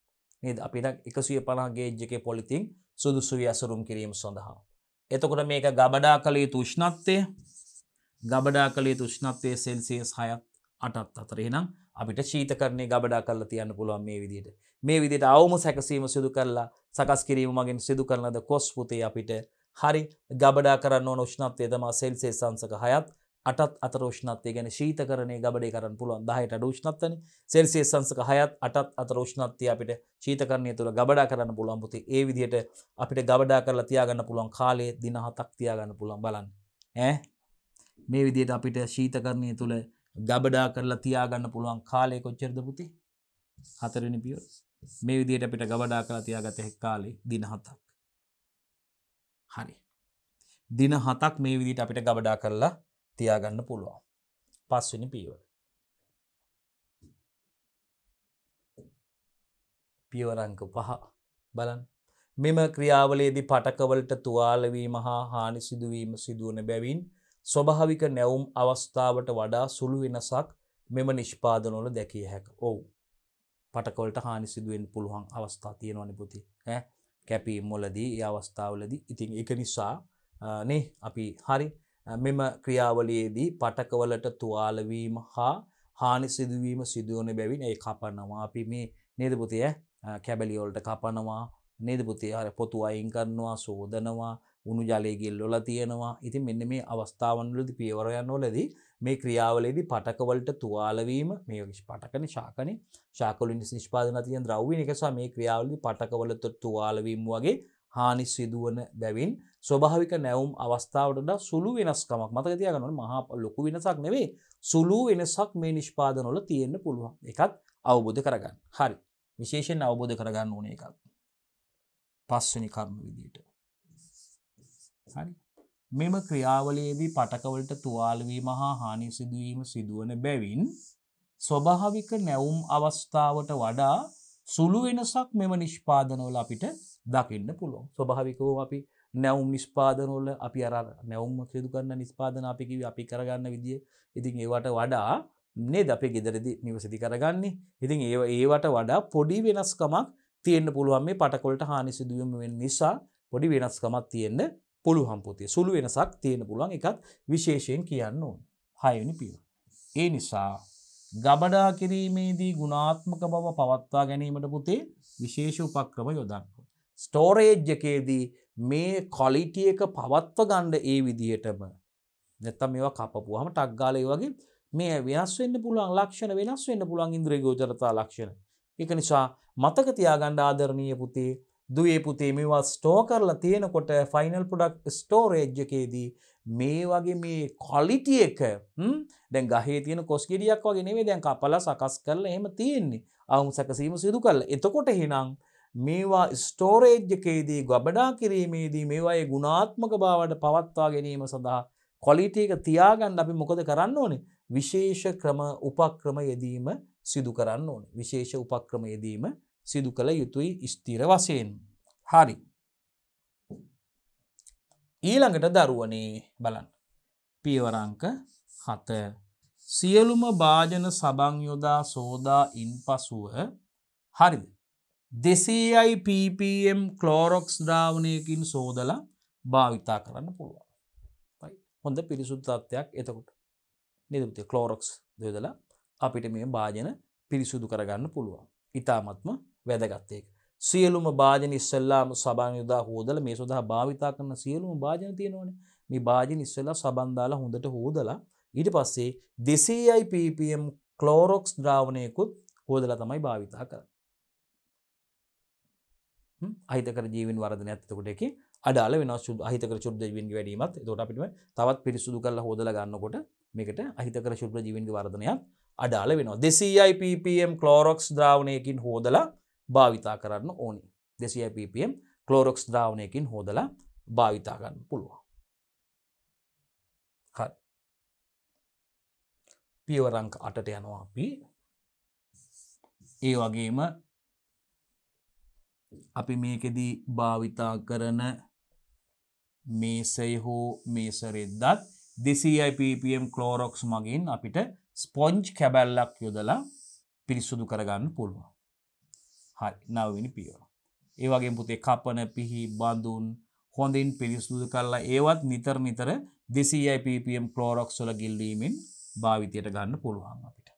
නේද අපිට එකසිය පණහා ගේජ්ජක පොලිතින් සුදුසුවි ඇසුරුම් කිරීම සඳහා. එතකොට මේක ගබඩා කළේ තුෂ්ණත්වය ගබඩා කළේ තුෂ්ණත්වය සෙල්සියස් හයත් අටත් අතර එනම් අපිට ශීතකරණය ගබඩා කරලා තියන්න පුළුවන් මේ විදිහට මේ විදිහට අවම සැකසීම සිදු කරලා සකස් කිරීම මගින් සිදු කරන ලද කොස් පුතේ අපිට හරි ගබඩා කරන්න ඕන උෂ්ණත්වය තමා සෙල්සියස් අංශක හයත් අටත් අතර ෝෂ්නත්ය ගැන ශීතකරණය ගබඩේ කරන්න පුළුවන් දහයට ඩෝෂ්නත්තන සෙල්සිය සංසක හයත් අටත් අතර ෝෂ්නත්තිය අපිට ශීතකරණය තුළ ගබඩා කරන්න පුළුවන් පුති ඒ විදියට අපිට ගබඩා කරලා තියාගන්න පුළුවන් කාලේ දිනහතක් තියාගන්න පුළුවන් බලන්න ඇ මේ විදියට අපිට ශීතකරණය තුළ ගබඩා කරලා තියාගන්න පුළුවන් කාලය කොච්චරද පුති හතරනි පියෝ මේ විදියට අපිට ගබඩා කරලා තියාගත හැක් කාලේ දිනහතක් හරි දින හතක් මේ විදිට අපිට ගබඩා කරලා තියාගන්න පුළුවන් පස්වෙනි පීවර පියවරංක පහ බලන් මෙම ක්‍රියාවලේදි පටකවලට තුවාලවීම හා හානි සිදුවීම සිදුවන බැවින් ස්වභාවික නැවුම් අවස්ථාවට වඩා සුළු වෙනසක් මෙම නිෂ්පාදනොල දැකිය හැක ඔවු පටකොලට හානි සිදුවෙන් පුළුවන් අවස්ථා තියෙනවනි පුති කැපී මොලදී ඒ අවස්ථාවලදී ඉතින් එක නිසා නේ අපි හරි මෙම ක්‍රියාවලයේදී පටකවලට තුවාලවීම හා හානි සිදුවීම සිදුවන බැවින් ඒ කපන්නවා අපි මේ නේදපුතිය කැබලිවොල්ට කපනවා නේදපුතිය හර පොතු අයින් කරනවා සෝදනවා උුණු ජලයගෙල්ලොල තියෙනවා ඉති මෙන්න මේ අවස්ථාවන්ලද පියවරයන්න ොලදී මේ ක්‍රියාවලේදී පටකවලට තුවාලවීම මේ පටකන ශාකන ශාකලින් නිෂ්පාදනතිය ද්‍රව්වි එකසා මේ ක්‍රියාවලි පටකවලත තුවාලවීම වගේ හානි සිදුවන බැවින් ස්වභාවික නැවුම් අවස්ථාවට සුළු වෙනස්කමක් මතක තියගනවන මහා ලොකු වෙනසක් නෙවේ සුළු වෙනසක් මේ නිෂ්පාදනොල තියෙන්න්න පුළුවන් එකත් අවබෝධ කරගන්න හරි විශේෂෙන් අවබෝධ කරගන්න ඕන එකක් පස්වනි කර්ම විදියට හරි මෙම ක්‍රියාවලයේදී පටකවලට තුවාලවීම හා හානි සිදුවීම සිදුවන බැවින් ස්වභාවික නැවුම් අවස්ථාවට වඩා සුළු වෙනසක් මෙම නිෂ්පාදනවල අපිට දකින්න පුළුවන් ස්වභාවිකෝ අපි නැවුම් නිෂ්පාදනොල අපි අර නැවුම් සිදු කරන්න නිස්පාදන අපිකිව අපි කරගන්න විදිිය ඉතින් ඒවට වඩා නේ ද අපේ ගෙදරදි නිවසිදි කරගන්නේ ඉතින් ඒ ඒවට වඩා පොඩි වෙනස්කමක් තියෙන්න්න පුළුවන් මේ පටකොලට හානි සිදුවම නිසා පොඩි වෙනස්කමක් තියෙන්න්න පුළුහම්පුතිය සුළු වෙනසක් තියෙන පුළුවන් එකත් විශේෂයෙන් කියන්න ඕන් හයනි පිය. ඒ නිසා ගබඩා කිරීමේදී ගුණාත්මක බව පවත්වා ගැනීමට පුතේ විශේෂ උපක්‍රම යොදන්න ස්ටෝරේජ් එකේදී මේ කොලිටිය එක පවත්ව ගණ්ඩ ඒ විදිහටම නැත්තම් මේවා කපපුහම ටක්ගාලය වගේ මේ වෙනස් වෙන්න පුළුවන් ලක්ෂණ වෙනස් වෙන්න පුළුවන් ඉන්ද්‍රී ගෝචරතා ලක්ෂණ එක නිසා මතක තියාගණ්ඩ ආදරණීය පුතේ දුවේ පුතේ මේවා ස්ටෝ කරලා තියෙනකොට ෆයිනල් පොඩක් ස්ටෝරේජ් එකේදී මේ වගේ මේ කොලිටිය එක දැන් ගහේ තියෙන කොස්ගෙඩියක් වගේ නෙවේ දැන් කපලා සකස් කරලා එහෙම තියෙන්නේ අවුම් සැකසීම සිදු කරලා එතකොට හිනම් මේවා ස්ටෝරේජ්ජකයේදී ගබඩා කිරීමේදී මේවායේ ගුණාත්මක බාවට පවත්වා ගැනීම සඳහා කොලිටක තියාගන්න අපි මොකද කරන්න ඕනේ විශේෂ ක්‍රම උපක්‍රම යෙදීම සිදු කරන්න ඕන විශේෂ උපක්‍රම යෙදීම සිදු කළ යුතුයි ස්තීර වසයෙන් හරි ඊළඟට දරුවනේ බලන් පියවරංක හත සියලුම භාජන සබංයොදා සෝදා ඉන් පසුව හරිද දෙසේයි පපම් කලෝරොක්ස් ද්‍රාවණයකින් සෝදලා භාවිතා කරන්න පුළුවන් හොඳ පිරිසුද්ධත්වයක් එතකොට නිදති කලෝරොක්ස් දයදලා අපිට මේ භාජන පිරිසුදු කරගන්න පුළුවන් ඉතාමත්ම වැදගත්තයක සියලුම භාජන ඉස්සල්ලාම සබන් යුදා හෝදල මේ සොදහ භාවිතා කරන සියලුම භාජන තියෙනවන මේ භාජන ඉස්සල්ලා සබන්දාලා හොඳට හෝදලා ඊට පස්සේ දෙසේයි පපම් කලෝරොක්ස් ද්‍රාවණයකුත් හෝදලා තමයි භාවිතා කර අහිතකර ජීවන් වර්ධන ඇතකොට එක අඩාල වෙන සුද අහිතකර ශුද්ධ ජීවන්ගේ වැඩීමත් එතකොට අපිට තවත් පිරිසුදු කරලා හොදලා ගන්නකොට මේකට අහිතකර ශුද්ධ ජීවන්ගේ වර්ධනයත් අඩාල වෙනවා 200යි ppm ක්ලෝරොක්ස් ද්‍රාවණයකින් හොදලා භාවිතා කරන්න ඕනි 200යි ppm ක්ලෝරොක්ස් ද්‍රාවණයකින් හොදලා භාවිතා ගන්න පුළුවන් හරි පියවර අංක 8ට යනවා අපි ඒ වගේම අපි මේකෙදී භාවිතා කරන මේසය හෝ මේසරෙද්දත් දෙසයිPPM කලෝරොක්ස් මගින් අපිට ස්පොංච් කැබැල්ලක් යොදලා පිරිස්සුදු කරගන්න පුළුවන් හරි නවවිනි පියවර ඒ වගේ පුතේ කපන පිහි බඳුන් හොඳින් පිරිස්සුදු කරලා ඒවත් නිතර නිතර දෙසයිPPM කලෝරොක්ස් වල ගිල්ලීමෙන් භාවිතයට ගන්න පුළුවන් අපිට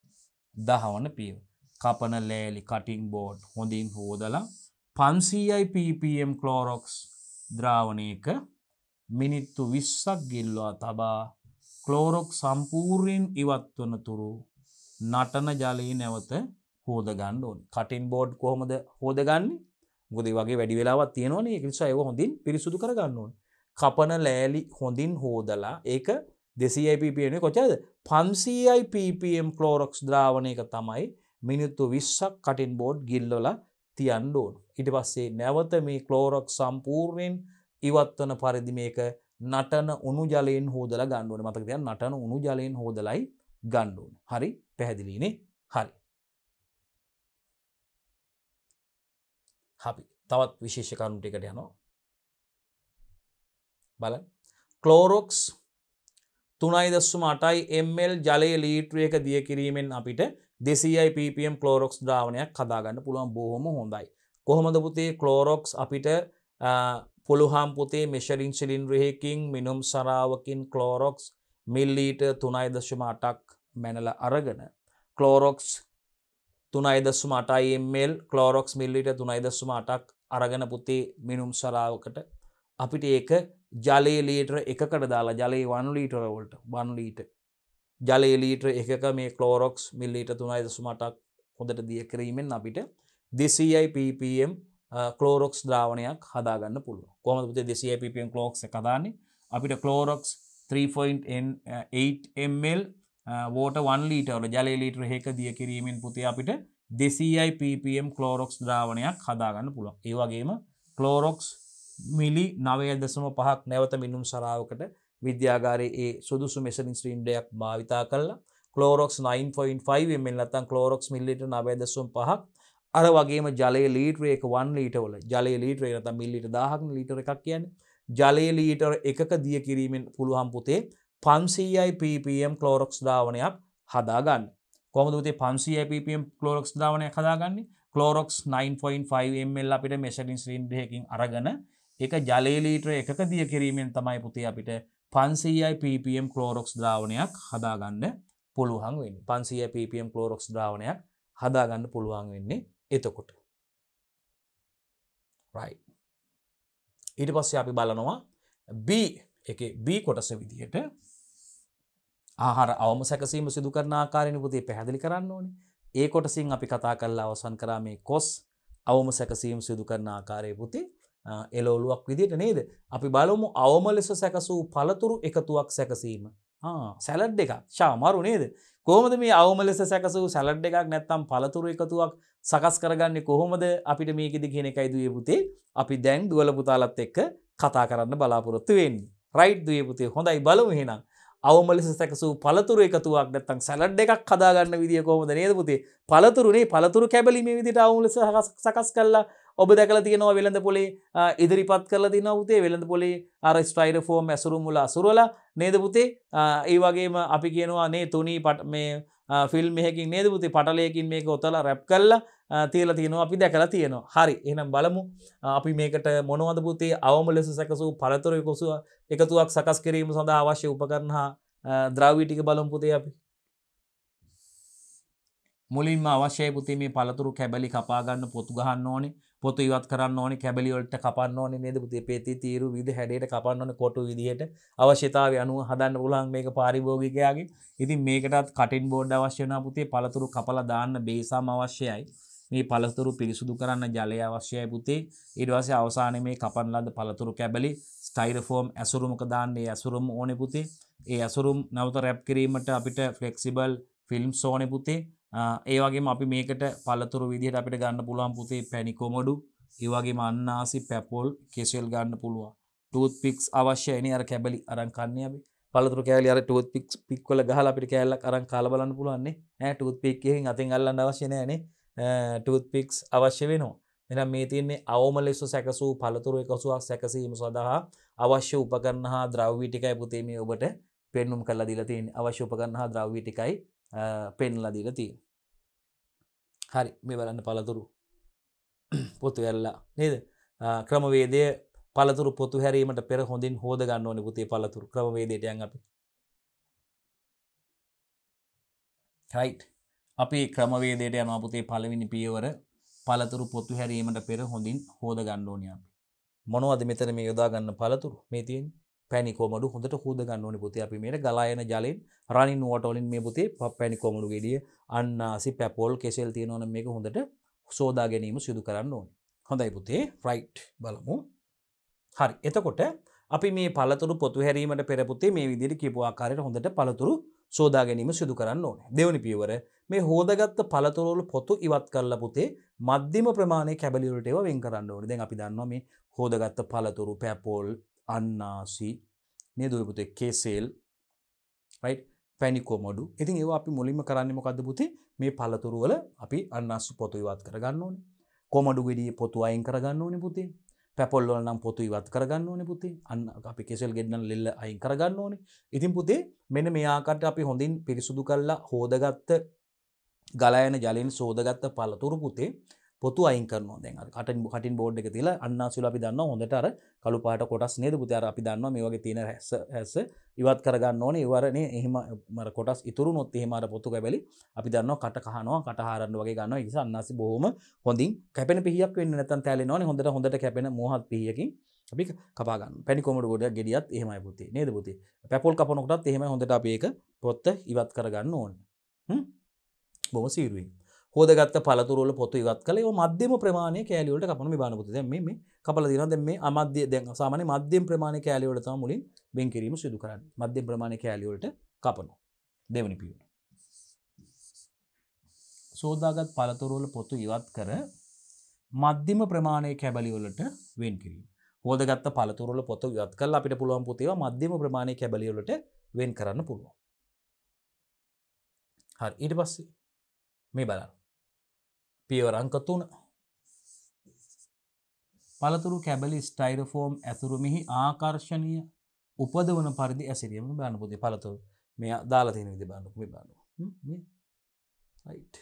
දහවන පියව කපන ලෑලි කටින් බෝඩ් හොඳින් හෝදලා පන්සීයි පපම් කලෝරොක්ස් ද්‍රාවනයක මිනිත්තු විශ්සක් ගිල්වා තබා කලෝරොක් සම්පූර්යෙන් ඉවත්වන තුරු නටන ජලයේ නැවත හෝද ගන්න ඕන කටින් බෝඩ් කොහොමද හෝදගන්නේ ගොදේ වගේ වැඩි වෙලාවත් තියෙනවන නිසා ඒව හොඳින් පිරිසුදු කරගන්න ඕන කපන ලෑලි හොඳින් හෝදලා ඒක දෙසියිපපන කොචද පන්සීයිපම් කලෝරොක්ස් ද්‍රාවනයක තමයි මිනිත්තු විශ්සක් කටින් බෝඩ් ගිල්ලලා තියන්න ඕන. ඉට පස්සේ නැවත මේ කලෝරොක් සම්පූර්ණයෙන් ඉවත්වන පරිදි මේක නටන උුණු ජලයෙන් හෝදල ගණ්ඩුවන මතකතිය නටන උුණු ජලයෙන් හෝදලයි ගණ්ඩුවන හරි පැහැදිලීනේ හරි. අපි තවත් විශේෂ කරුණුටිකට යනවා. බල කලෝරොක්ස් තුනයි දස්සුම අටයි එල් ජලය ලීට්‍රියක දිය කිරීමෙන් අපිට දෙසයි පපම් කලෝරොක්ස් ද්‍රාවණයක් කදාගන්න පුළුවන් බොහොම හොඳයි. කොහොමද පුතේ කලෝරොක්ස් අපිට පුළුහම් පුතේ මෙෂරින් සිලින්ද්‍රහයකින් මිනුම් සරාවකින් කලෝරොක්ස් මිල්ලීට තුනයි දශම අටක් මැනල අරගෙන කලෝරොක්ස් තුනයි දස්සුම අටයිමල් කලෝරොක්ස් මිල්ලිට තුනයි දස්සුම අටක් අරගෙන පුතේ මිනුම් සරාවකට අපිට ඒක ජලේ ලීටර එකකට දාලා ජලේ වනු ලීටරවලට වනු ලීට ජලේලීට එකක මේ කලෝරොක්ස් මිල්ලීට තුනයි දසුමටක් හොඳට දිය කිරීමෙන් අපිට දෙසයි පපම් කලෝරොක්ස් ද්‍රාවණයක් හදාගන්න පුළුව කොමතේ දෙසයි පපම් කලෝක්ස කදාන්නේ අපිට කලෝරොක්ස් 3.8ml වෝට වන් ලීටවල ජලලීටර හෙක දිය කිරීමෙන් පුති අපිට දෙසයි පපම් කලෝරොක්ස් ද්‍රාවණයක් හදාගන්න පුළුව ඒවගේම කලෝරොක්ස් මිලි නවය දසම පහක් නැවත මිනුම් සරාවකට විද්‍යාගාරය ඒ සුදුසු මෙසරින් ස්ත්‍රීන්ඩයක් භාවිතා කරලා කලෝරොක් 9.5 මෙල්ලතන් කලෝරොක් මිල්ලිට නබෑදසුම් පහක් අර වගේම ජලය ලීටරේක වන් ලීටවල ජලය ලීටරේ නත මිල්ලිට දාහක් ලීටර එකක් කියන්න ජලය ලීටර එකක දිය කිරීමෙන් පුළුවහම් පුතේ පන්සීයි පපම් කලෝරොක්ස් ධාවනයක් හදාගන්න කොමදේ පන්සිය පපම් කලෝරොක්ස් ධාවනය හදාගන්නේ කලෝරොක්ස් 9.5 මල් අපිට මෙසටින් ස්‍රීන්ඩයකින් අරගන එක ජලේ ලීටර එකක දිය කිරීමෙන් තමයි පුතේ අපිට පන්සීයි පපම් කලෝරොක්ස් ද්‍රාවණයක් හදාගන්න පුළුවන් වෙන්න පන්සිය පපම් කලෝරොක්ස් ද්‍රාවණයක් හදාගන්න පුළුවන් වෙන්නේ එතකොට රයි ඊට පස්සේ අපි බලනවා B එක B කොටස විදිහට ආහාර අවම සැකසීම සිදු කරන ආකාරයෙන් පුතේ පැහැදිලි කරන්න ඕනේ ඒ කොටසින් අපි කතා කරලා අවසන් කරා මේ කොස් අවම සැකසීම සිදු කරන ආකාරය පුතේ එලෝලුවක් විදිට නේද අපි බලමු අවම ලෙස සැකසූ පළතුරු එකතුවක් සැකසීම සැලඩ් එකක් ශාමරු නේද කොහොමද මේ අවම ලෙස සැකසූ සැලඩ් එකක් නැත්තම් පළතුරු එකතුවක් සකස් කරගන්නේ කොහොමද අපිට මේකෙදි කියන එකයි දුවේ පුතේ අපි දැන් දුවල පුතාලත් එක්ක කතා කරන්න බලාපොරොත්තු වෙන්නේ රයිට් දුවේ පුතේ හොඳයි බලමු එහෙනම් අවම ලෙස සැකසූ පළතුරු එකතුවක් නැත්තම් සැලඩ් එකක් හදාගන්න විදිය කොහොමද නේද පුතේ පළතුරුනේ පළතුරු කැබලි මේ විදිහට අවම ලෙස සකස් කළා ඔබ දැකල තියෙනවා වෙළඳ පොලේ ඉදිරිපත් කරල තින උතේ වෙළඳ පොලේ අර ස්ටයිර ෆෝම් ඇසුරුම්මුල අසුරල නේදපුතේ ඒ වගේම අපි කියනවා නේ තුනී පට මේ ෆිල් මෙහකින් නේදපුති පටලයකින් මේක ඔතල රැප් කල්ල තියල තියෙනවා අපි දැකලා තියෙනවා හරි එනම් බලමු අපි මේකට මොනවදපුතේ අවම ලෙස සැකසූ පරතර කොසුව එකතුවක් සකස් කිරීම සඳහා අවශ්‍ය උපකරණ හා ද්‍රවීටික බලම්පුතේ අපි මුලින්ම අවශ්‍යය පුතේ මේ පළතුරු කැබලි කපාගන්න පොතු ගහන්න ඕනේ පොත ඉවත් කරන්න ඕනි කැබලිවලට කපන්න ඕන නේද පුතේ පෙති තීරු විද හැඩයට කපන්න ඕන කොටු විදිහයට අවශ්‍යතාව අනුව හදන්න පුලන් මේක පාරිභෝගිකයාගේ ඉතින් මේකටත් කටින් බෝඩ් අවශ්‍යනා පුතේ පළතුරු කපලා දාන්න බේසාම අවශ්‍යයි මේ පළතුරු පිරිසුදු කරන්න ජලය අවශ්‍යයි පුතේ ඊට පස්සේ අවසානයේ මේ කපන ලද පළතුරු කැබලි ස්ටයිරෆෝම් ඇසුරුමක දාන්න ඒ ඇසුරුම ඕනේ පුතේ ඒ ඇසුරුම් නැවත රැප් කිරීමට අපිට ෆ්ලෙක්සිබල් ෆිල්ම් ඕනේ පුතේ ඒවගේ අපි මේකට පලතුර විදිහට අපිට ගන්න පුළුවන් පුතේ පැණිකොමඩු ඒවගේ මන්නාසි පැපොල් කෙසල් ගන්න පුළුවන් ටූත් පික්ස් අවශ්‍යයන අර කැබලි අරංකන්නේ අපි පලතුර කෑලි අර ටූත් පික්ස් පික්වල ගහල අපිට කෑල්ලක් අරං කාලබලන්න පුළුවන්නේ ඇ ටූත් පික්කෙන් අතින් අල්ලන්න අවශ්‍යනයනේ ටූත් පික්ස් අවශ්‍ය වෙනවා එනම් මේ තියන්නේ අවම ලෙස සැකසූ පළතුරු එකසුවක් සැකසීම සඳහා අවශ්‍ය උපකරන්න හා ද්‍රව්විටිකයි පුතේ මේ ඔබට පෙන්නුම් කල්ලා දිලතින් අවශ්‍ය උපකරන්න හා ද්‍රව්විටිකයි පෙන්ලදිලතිී හරි මේ බලන්න පළතුරු පොතු ඇල්ලා නේද ක්‍රමවේදය පළතුරු පොතු හැරීමට පෙර හොඳින් හෝද ගන්න ඕන පුතේ පළතුරු ක්‍රමවේදයට යන් අපි රයි් අපි ක්‍රමවේදයට යන පුතේ පළවෙනි පියවර පළතුරු පොතු හැරීමට පෙර හොඳින් හෝද ගන්න ඕනි අපි මොනවද මෙතන මේ යොදාගන්න පළතුරු මේ තියෙන්නේ පැනිකෝමඩු හොඳට හූද ගන්නඕන පුතේ අපි මේට ගලායන ජලෙන් රනින් වටෝලින් මේ පුතේ ප පැනිකෝමඩු ගෙඩිය අන්නාසි පැපොල් කෙසෙල් තියෙනවන මේක හොඳට සෝදා ගැනීම සිදු කරන්න ඕනි හොඳයි පුතේ ෆ්‍රයිට් බලමු හරි එතකොට අපි මේ පළතුරු පොතු හැරීමට පෙරපුත්තේ මේ විදිරි කිපවාකාරයට හොඳට පළතුරු සෝදා ගැනීම සිදු කරන්න ඕන දෙවනි පියවර මේ හෝදගත්ත පළතුරවල පොතු ඉවත් කරලා පුතේ මධ්‍යම ප්‍රමාණය කැබලිවලට ඒව වෙන් කරන්න ඕන දැන් අපි දන්නවා මේ හෝදගත්ත පළතුරු පැපොල් අන්නාසි නේද ඔය පුතේ කේසෙල් රයිට් පැනිකොමඩු ඉතින් ඒවා අපි මුලින්ම කරන්නේ මොකද්ද පුතේ මේ පළතුරු වල අපි අන්නාසි පොතු ඉවත් කරගන්න ඕනේ කොමඩු ගෙඩියේ පොතු අයින් කරගන්න ඕනේ පුතේ පැපොල් වල නම් පොතු ඉවත් කරගන්න ඕනේ පුතේ අන්න අපි කෙසෙල් ගෙඩන ලෙල්ල අයින් කරගන්න ඕනේ ඉතින් පුතේ මෙන්න මේ ආකාරයට අපි හොඳින් පිරිසුදු කරලා හොදගත්ත ගලායන ජලයෙන් සෝදගත්ත පළතුරු පුතේ පොතු අයින් කරන දැන් කට කටින් බෝඩ් එක තිල අන්නාසුල අපි දන්න හොඳට අර කළු පාට කොටස් නේද පුතයාර අපි දන්න මේ වගේ තියෙන හැස හැස ඉවත් කරගන්න ඕනේ ඉවරන එහම මර කොටස් ඉතුරු නොත් එහෙමර පොතු කැබැලි අපි දන්න කට කහනවා කටහාරන්න වගේ ගන්න ඉස අන්නාසි බොහොම හොඳින් කැපෙන පිහියක් වෙන්න නැතන් තැලෙ නොන හොඳට හොඳට කැපෙන මොහත් පිහියකින් අපි කපාගන්න පැනිකොමට ගොඩ ගෙඩියත් එහෙමයි පුතේ නේද පුතේ පැපොල් කපනොටත් එහෙම හොඳට අප ඒක පොත්ත ඉවත් කරගන්න ඕන්න බොහො සීරුවයි හෝදගත්ත පළතුරල පොතු ඉවත් කළ මධ්‍යම ප්‍රමාණය කෑලිවලට කපන බානපුති දැම මේ කපල දිනද මේ අමධ්‍ය දැන් සාමාන මධ්‍යම ප්‍රමාණය කෑලිවලට මුලින් බෙන් කිරීම සිදු කරන්න මධ්‍ය ප්‍රමාණය කෑලිවලට කපනු දෙවනි පිය සෝදාගත් පළතුරෝල පොතු ඉවත් කර මධ්‍යම ප්‍රමාණය කැබලිවලට වෙන් කිරීම හෝදගත් පළතුරල පොතු ඉවත් කල් අපිට පුළුවන් පුතේව මධ්‍යම ප්‍රමාණය කැබලිවලට වෙන් කරන්න පුළුවන් හරි ඊට පස්සේ මේ බලන්න පියවර අංක 3 පළතුරු කැබලි ස්ටයිරෝෆෝම් ඇතුරු මෙහි ආකර්ෂණීය උපදවන පරිදි ඇසිරීම බලන්න පුතේ පළතුරු මෙයා දාලා තියෙන විදිහ බලන්න මේ බලන්න right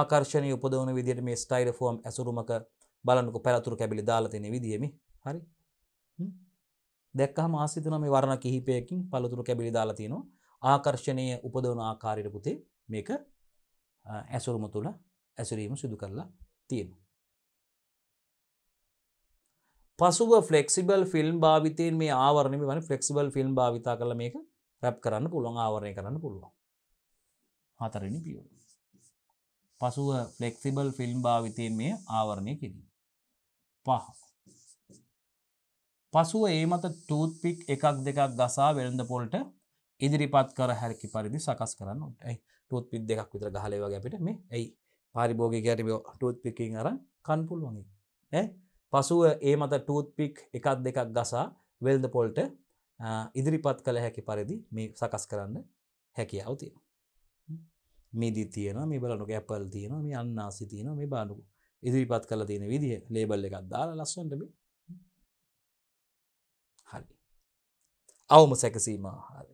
ආකර්ෂණීය උපදවන විදිහට මේ ස්ටයිරෝෆෝම් ඇසුරුමක බලන්නකෝ පළතුරු කැබලි දාලා තියෙන විදිහ මේ හරි දැක්කහම ආසිතන මේ වර්ණ කිහිපයකින් පළතුරු කැබලි දාලා තිනවා ආකර්ෂණීය උපදවන ආකාරයට පුතේ මේක ඇසුරුම තුළ ඇසුරීම සිදු කරලා තියෙනවා. පසුව ෆලෙක්සිබල් ෆිල්ම් භාවිතයෙන් මේ ආවරණම වන ෆලෙක්සිබල් ෆිල්ම් භාවිතා කළ මේක රැප් කරන්න පුළුවන් ආවරණය කරන්න පුළුවන් හතරනි පිය පසුව ෆලෙක්සිබල් ෆිල්ම් භාවිතයෙන් මේ ආවරණය කිරීම පහ පසුව ඒ මත ටූත්පික් එකක් දෙකක් ගසා වෙළඳ පොල්ට ඉදිරිපත් කර හැරකි පරිදි සකස් කරන්න ඇයි ටූත්පිත් දෙකක් විතර ගහලේ වගේ අපිට මේ ඇයි පාරිභෝගිකයට ටූත් පිකින් අර කන්පුල් වගේ ඇ පසුව ඒ මත ටූත්පික් එකක් දෙකක් ගසා වෙල්ද පොල්ට ඉදිරිපත් කළ හැකි පරිදි මේ සකස් කරන්න හැකියාව තියෙන මිදි තියෙන මේ බලනු ගැපල් තියෙන මේ අන්නාසි තියෙන මේ බානුකු ඉදිරිපත් කල තියෙන විදිහ ලේබල් එකක් දාල ලස්සටම හරි අවම සැකසීම හරි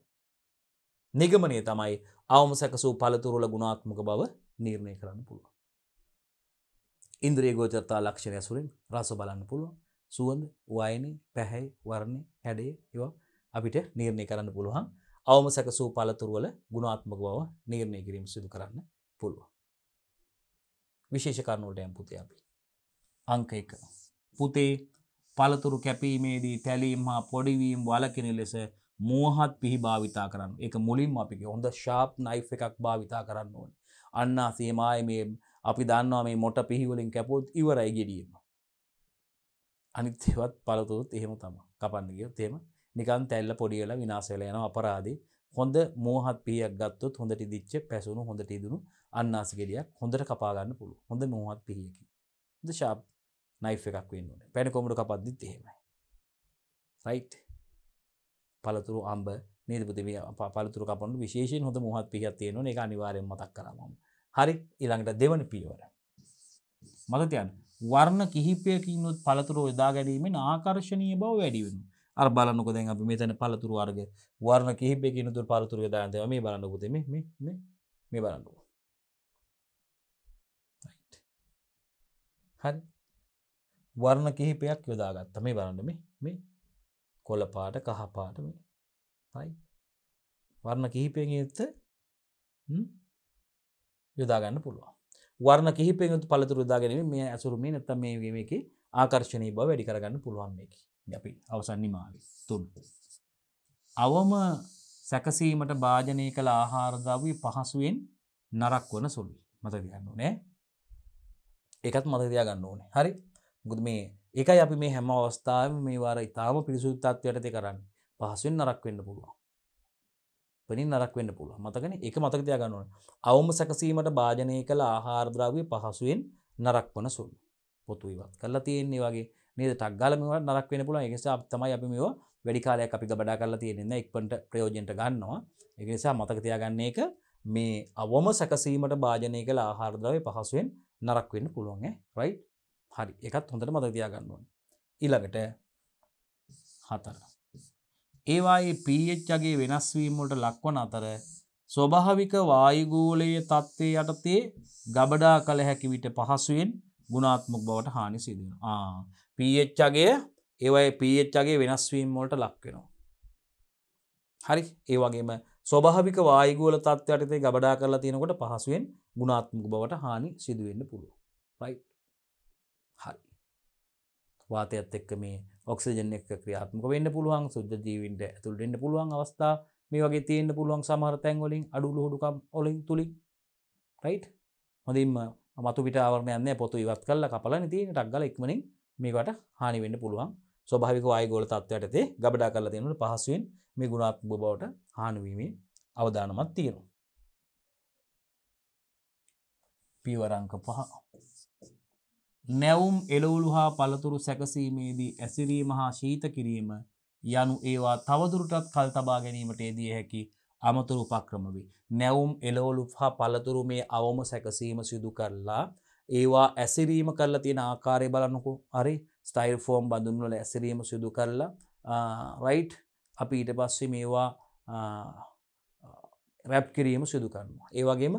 නිගමනය තමයි අවම සැකසූ පළතුරුල ගුණාත්මක බව නිර්ණය කරන්න පුළුව ඉන්ද්‍රිය ගෝචරතා ලක්ෂණ ඇසුරෙන් රස බලන්න පුළුවන් සුවඳ වයන පැහැයි වර්ණය හැඩේ ඒවා අපිට නිර්ණය කරන්න පුළුවන් අවම සැකසූ පලතුරුවල ගුණාත්මක බව නිර්ණය කිරීම සිදු කරන්න පුළුවන් විශේෂ කරණුවටයම් පුතේ අපි අංක එක පුතේ පලතුරු කැපීමේදී තැලීම් හා පොඩිවීම් වලකින ලෙස මෝහත් පිහි භාවිතා කරන්න එක මුලින් අපිගේ හොඳ ශාප් නයි් එකක් භාවිතා කරන්න ඕන අන්නා සේමාය මේ අපි දන්නවා මේ මොට පිහිවලින් කැපොත් ඉවරයි ගෙඩියීම. අනිත් එවත් පලතුත් එහෙම තම කපන්නගිය තේම නිකන් තැල්ල පොඩියල විනාසවලයන අපරාදේ හොඳ මෝහත් පියක් ගත්තුත් හොඳට දිච්ච පැසුණු හොඳට ඉදුණු අන්නාසගෙඩියක් හොඳට කපාගන්න පුළු හොඳ මෝහත් පිහියකි ද ශාප් නයි් එකක් වන්න පැන කොමට කපද්දිත් එහෙමයි රයි් පලතුරු අම්බ නේදපතිම පලතුර කපන විශේෂෙන් හොඳ මහත් පිහත් තියෙන එක අනිවාරයෙන් මතක් කරමම හරි ඉළඟට දෙවන පියවර. මතතියන් වර්ණ කිහිපයකින්නුත් පළතුරු යොදා ගැනීමෙන් ආකර්ශණය බව වැඩිවෙන අර බලන්නකො දැන් අපි මෙතන පළතුරු වර්ග වර්ණ කිහිපයකින් තුර පළතුරු යොදාන්ද මේ බලන්නකොද මේ බලන්නකෝ. හරි වර්ණ කිහිපයක් යොදාගත්ත මේ බලන්න මේ මේ කොල පාට කහපාට මේ හයි වර්ණ කිහිපයෙන් යුත්ත යොදාගන්න පුළුවන් වර්ණ කිහිපෙන් යුතු පළතුරු යොදාගැනීම මේ ඇසුරුම නැත්තම් මේ මේකේ ආකර්ශණීය බව වැඩි කරගන්න පුළුවන් මේක. අපි අවසන් නිමාවේ තුන්. අවම සැකසීමට භාජනය කළ ආහාර ද්‍රව්‍ය පහසුවෙන් නරක් වන සුළුයි. මතක තියාගන්න ඕනේ. ඒකත් මතක තියාගන්න ඕනේ. හරි. මොකද මේ ඒකයි අපි මේ හැම අවස්ථාවෙම මේ වාර ඊටාම පිරිසුදු තත්ත්වයට දෙකරන්නේ. පහසුවෙන් නරක් වෙන්න පුළුවන්. පනින් නරක් වෙන්න පුළුව මතකන එක මතක තියාගන්නුවන අවම සැකසීමට භාජනය කළ ආහාරද්‍රාවය පහසුවෙන් නරක් වන සුල් පොතුයිවත් කල්ලා තියෙන්නේ වගේ නේද ටක්ගලමව නරක් වෙන පුළ එකසා තමයි අපි මෙෝ වැඩිකාලයක් අපි බඩා කරලා තියෙනෙන්න එක්පට ප්‍රයෝජෙන්ට ගන්නවා එකනිසා මතක තියාගන්නේ එක මේ අවම සැකසීමට භාජනය කළ ආහාරද්‍රාවය පහසුවෙන් නරක් වෙන්න පුළුවන් රයි් හරි එකත් හොඳට මතක තියාගන්නුවන් ඊළඟට හතර ඒවායේ පීච්චගේ වෙනස්වීමට ලක්වන අතර ස්වභාවික වායුගූලයේ තත්ත්වය යටතේ ගබඩා කළ හැකිවිට පහසුවෙන් ගුණාත්මක් බවට හානි සිදෙන. පීච්චගේ ඒවයි පීච්චගේ වෙනස්වීම්මෝට ලක්වෙනවා. හරි ඒ වගේම ස්වභාවික වායගූල තත්ව යටතේ ගබඩා කරලා තියෙනකොට පහසුවෙන් ගුණාත්මක බවට හානි සිදුවෙන්න පුළුව. රයි් හරි වාතයත් එක්ක මේ ඔක්සිජන් එක්ක ක්‍රියාත්මක වෙන්න පුළුවන් සුද්ද ජීවින්ට ඇතුළට එන්න පුළුවන් අවස්ථා මේ වගේ තියෙන්න්න පුළුවන් සමහර තැන්වලින් අඩුළු හොඩුකම් ඔලින් තුළින් රයිට් හොඳින්ම මතු පිටාවරම යන්න පොතු ඉවත් කල්ල කපල නති ටක්ගල ඉක්මනින් මේකට හානි වෙන්න පුළුවන් ස්වභාවික අයගෝල තත්වයටතේ ගබඩා කල තියෙනට පහසුවෙන් මේ ගුණාත් බවට හානුවීමේ අවධානමත් තියෙනවා. පීවරංක පහ නැවුම් එළවුළු හා පළතුරු සැකසීමේදී ඇසිරීම හා ශීත කිරීම යනු ඒවා තවදුරටත් කල් තබා ගැනීමට ේදිය හැකි අමතුරු පක්‍රම වේ. නැවුම් එළවලු හා පළතුරු මේ අවම සැකසීම සිදු කරලා ඒවා ඇසිරීම කරලා තියෙන ආකාරය බලන්නකු අරි ස්ටයිර් ෆෝම් බඳුන්වල ඇසිරීම සිදු කරලා රයිට් අපි ඊට පස්සේ මේවා රැප් කිරීම සිදු කරනවා. ඒවගේම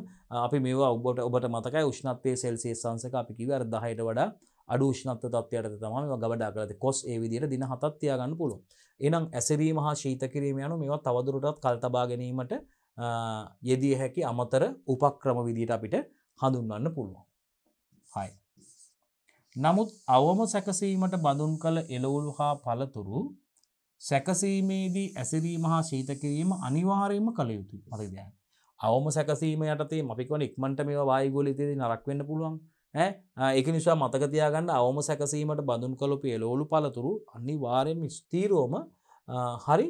අපි මේවා ඔබට ඔබට මතකයි උෂ්ණත්වය සෙල්සිය සංසක අපි කිව අර දහයට වඩා අඩු ෂ්නත්ව තත්වයට තම ගවඩා කරද කොස් ඒ විදිර දින හතත්තියාගන්න පුළුව. එනම් ඇසරීම හා ශීත කිරීම යනු මෙවා තවදුරටත් කල්තබා ගැනීමට යෙදිය හැකි අමතර උපක්‍රම විදිට අපිට හඳුන්වන්න පුළුවන්. හයි. නමුත් අවම සැකසීමට බඳුන් කළ එලවුල් හා පලතුරු සැකසීමේදී ඇසිරීම හා ශීතකිරීම අනිවාරයම කළ යුතු මතද අවම සැකසීම යටතේ අපිකවන ඉක්මට මේ වායගොල ඉතිදි නරක්වෙන්න පුළුවන් ඒක නිසා මතකතියාගන්න අවම සැකසීමට බඳුන් කලොපිය ලෝලු පලතුරු අනි වාරයෙන් ස්තීරෝම හරි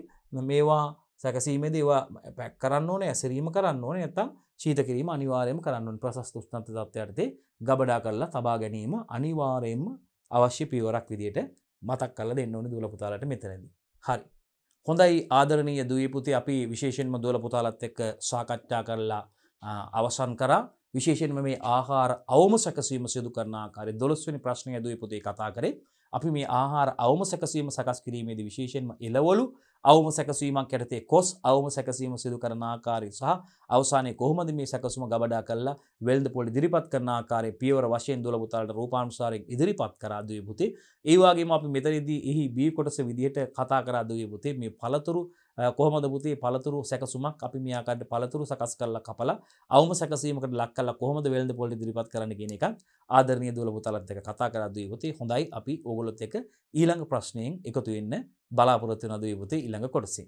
මේවා සැකසීමේ දේවා පැක් කරන්න ඕන ඇසිරීම කරන්න ඕන ඇතම් ශීතකිරීම අනිවාරයම කරන්නන් ප්‍රසස්තුෂ්නත තත්වයටතේ ගබඩා කරලා තබා ගැනීම අනිවාරයෙන්ම අවශ්‍ය පියවරක් විදියට මතක් කල දෙන්න ඕනි දුලපුතාලට මෙතරදී. හරි. හොඳයි ආදරණීය දුවේ පුතේ අපි විශේෂයෙන්ම දුවල පුතාලත් එක්ක සාකච්ඡා කරලා අවසන් කරා. විශේෂයෙන්ම මේ ආහාර අවම සැකසීම සිදු කරන ආකාරය 12 වෙනි ප්‍රශ්නය දුවේ පුතේ කතා කරේ. අපි මේ ආහාර අවම සැකසීම සකස් කිරීමේදී විශේෂයෙන්ම එළවලු අවම සැකසීමක් කැරතේ කොස් අවම සැකසීම සිදු කරන ආකාරය සහ අවසානයේ කොහොමද මේ සැකසුම ගබඩා කළා වෙල්ද පොලි ඉදිරිපත් කරන ආකාරයේ පියවර වශයෙන් දොළපුතාලට රූපානුසාරයෙන් ඉදිරිපත් කරා දුවේපුතේ ඒ වගේම අපි මෙතනදී එහි බී කොටස විදිහට කතා කරා දුවේපුතේ මේ පළතුරු කොහොමද පුතේ පළතුරු සැකසුමක් අපි මේ ආකාරයට පළතුරු සකස් කරලා කපලා අවම සැකසීමකට ලක් කරලා කොහොමද වෙල්ද පොලි ඉදිරිපත් කරන්න කියන එකත් ආදරණීය දොළපුතාලත් එක්ක කතා කරා දුවේපුතේ හොඳයි අපි ඕගොල්ලොත් එක්ක ඊළඟ ප්‍රශ්නයෙන් එකතු වෙන්න බලාපොරොත්තු නොදීපුති ඉළඟ කොටසින්.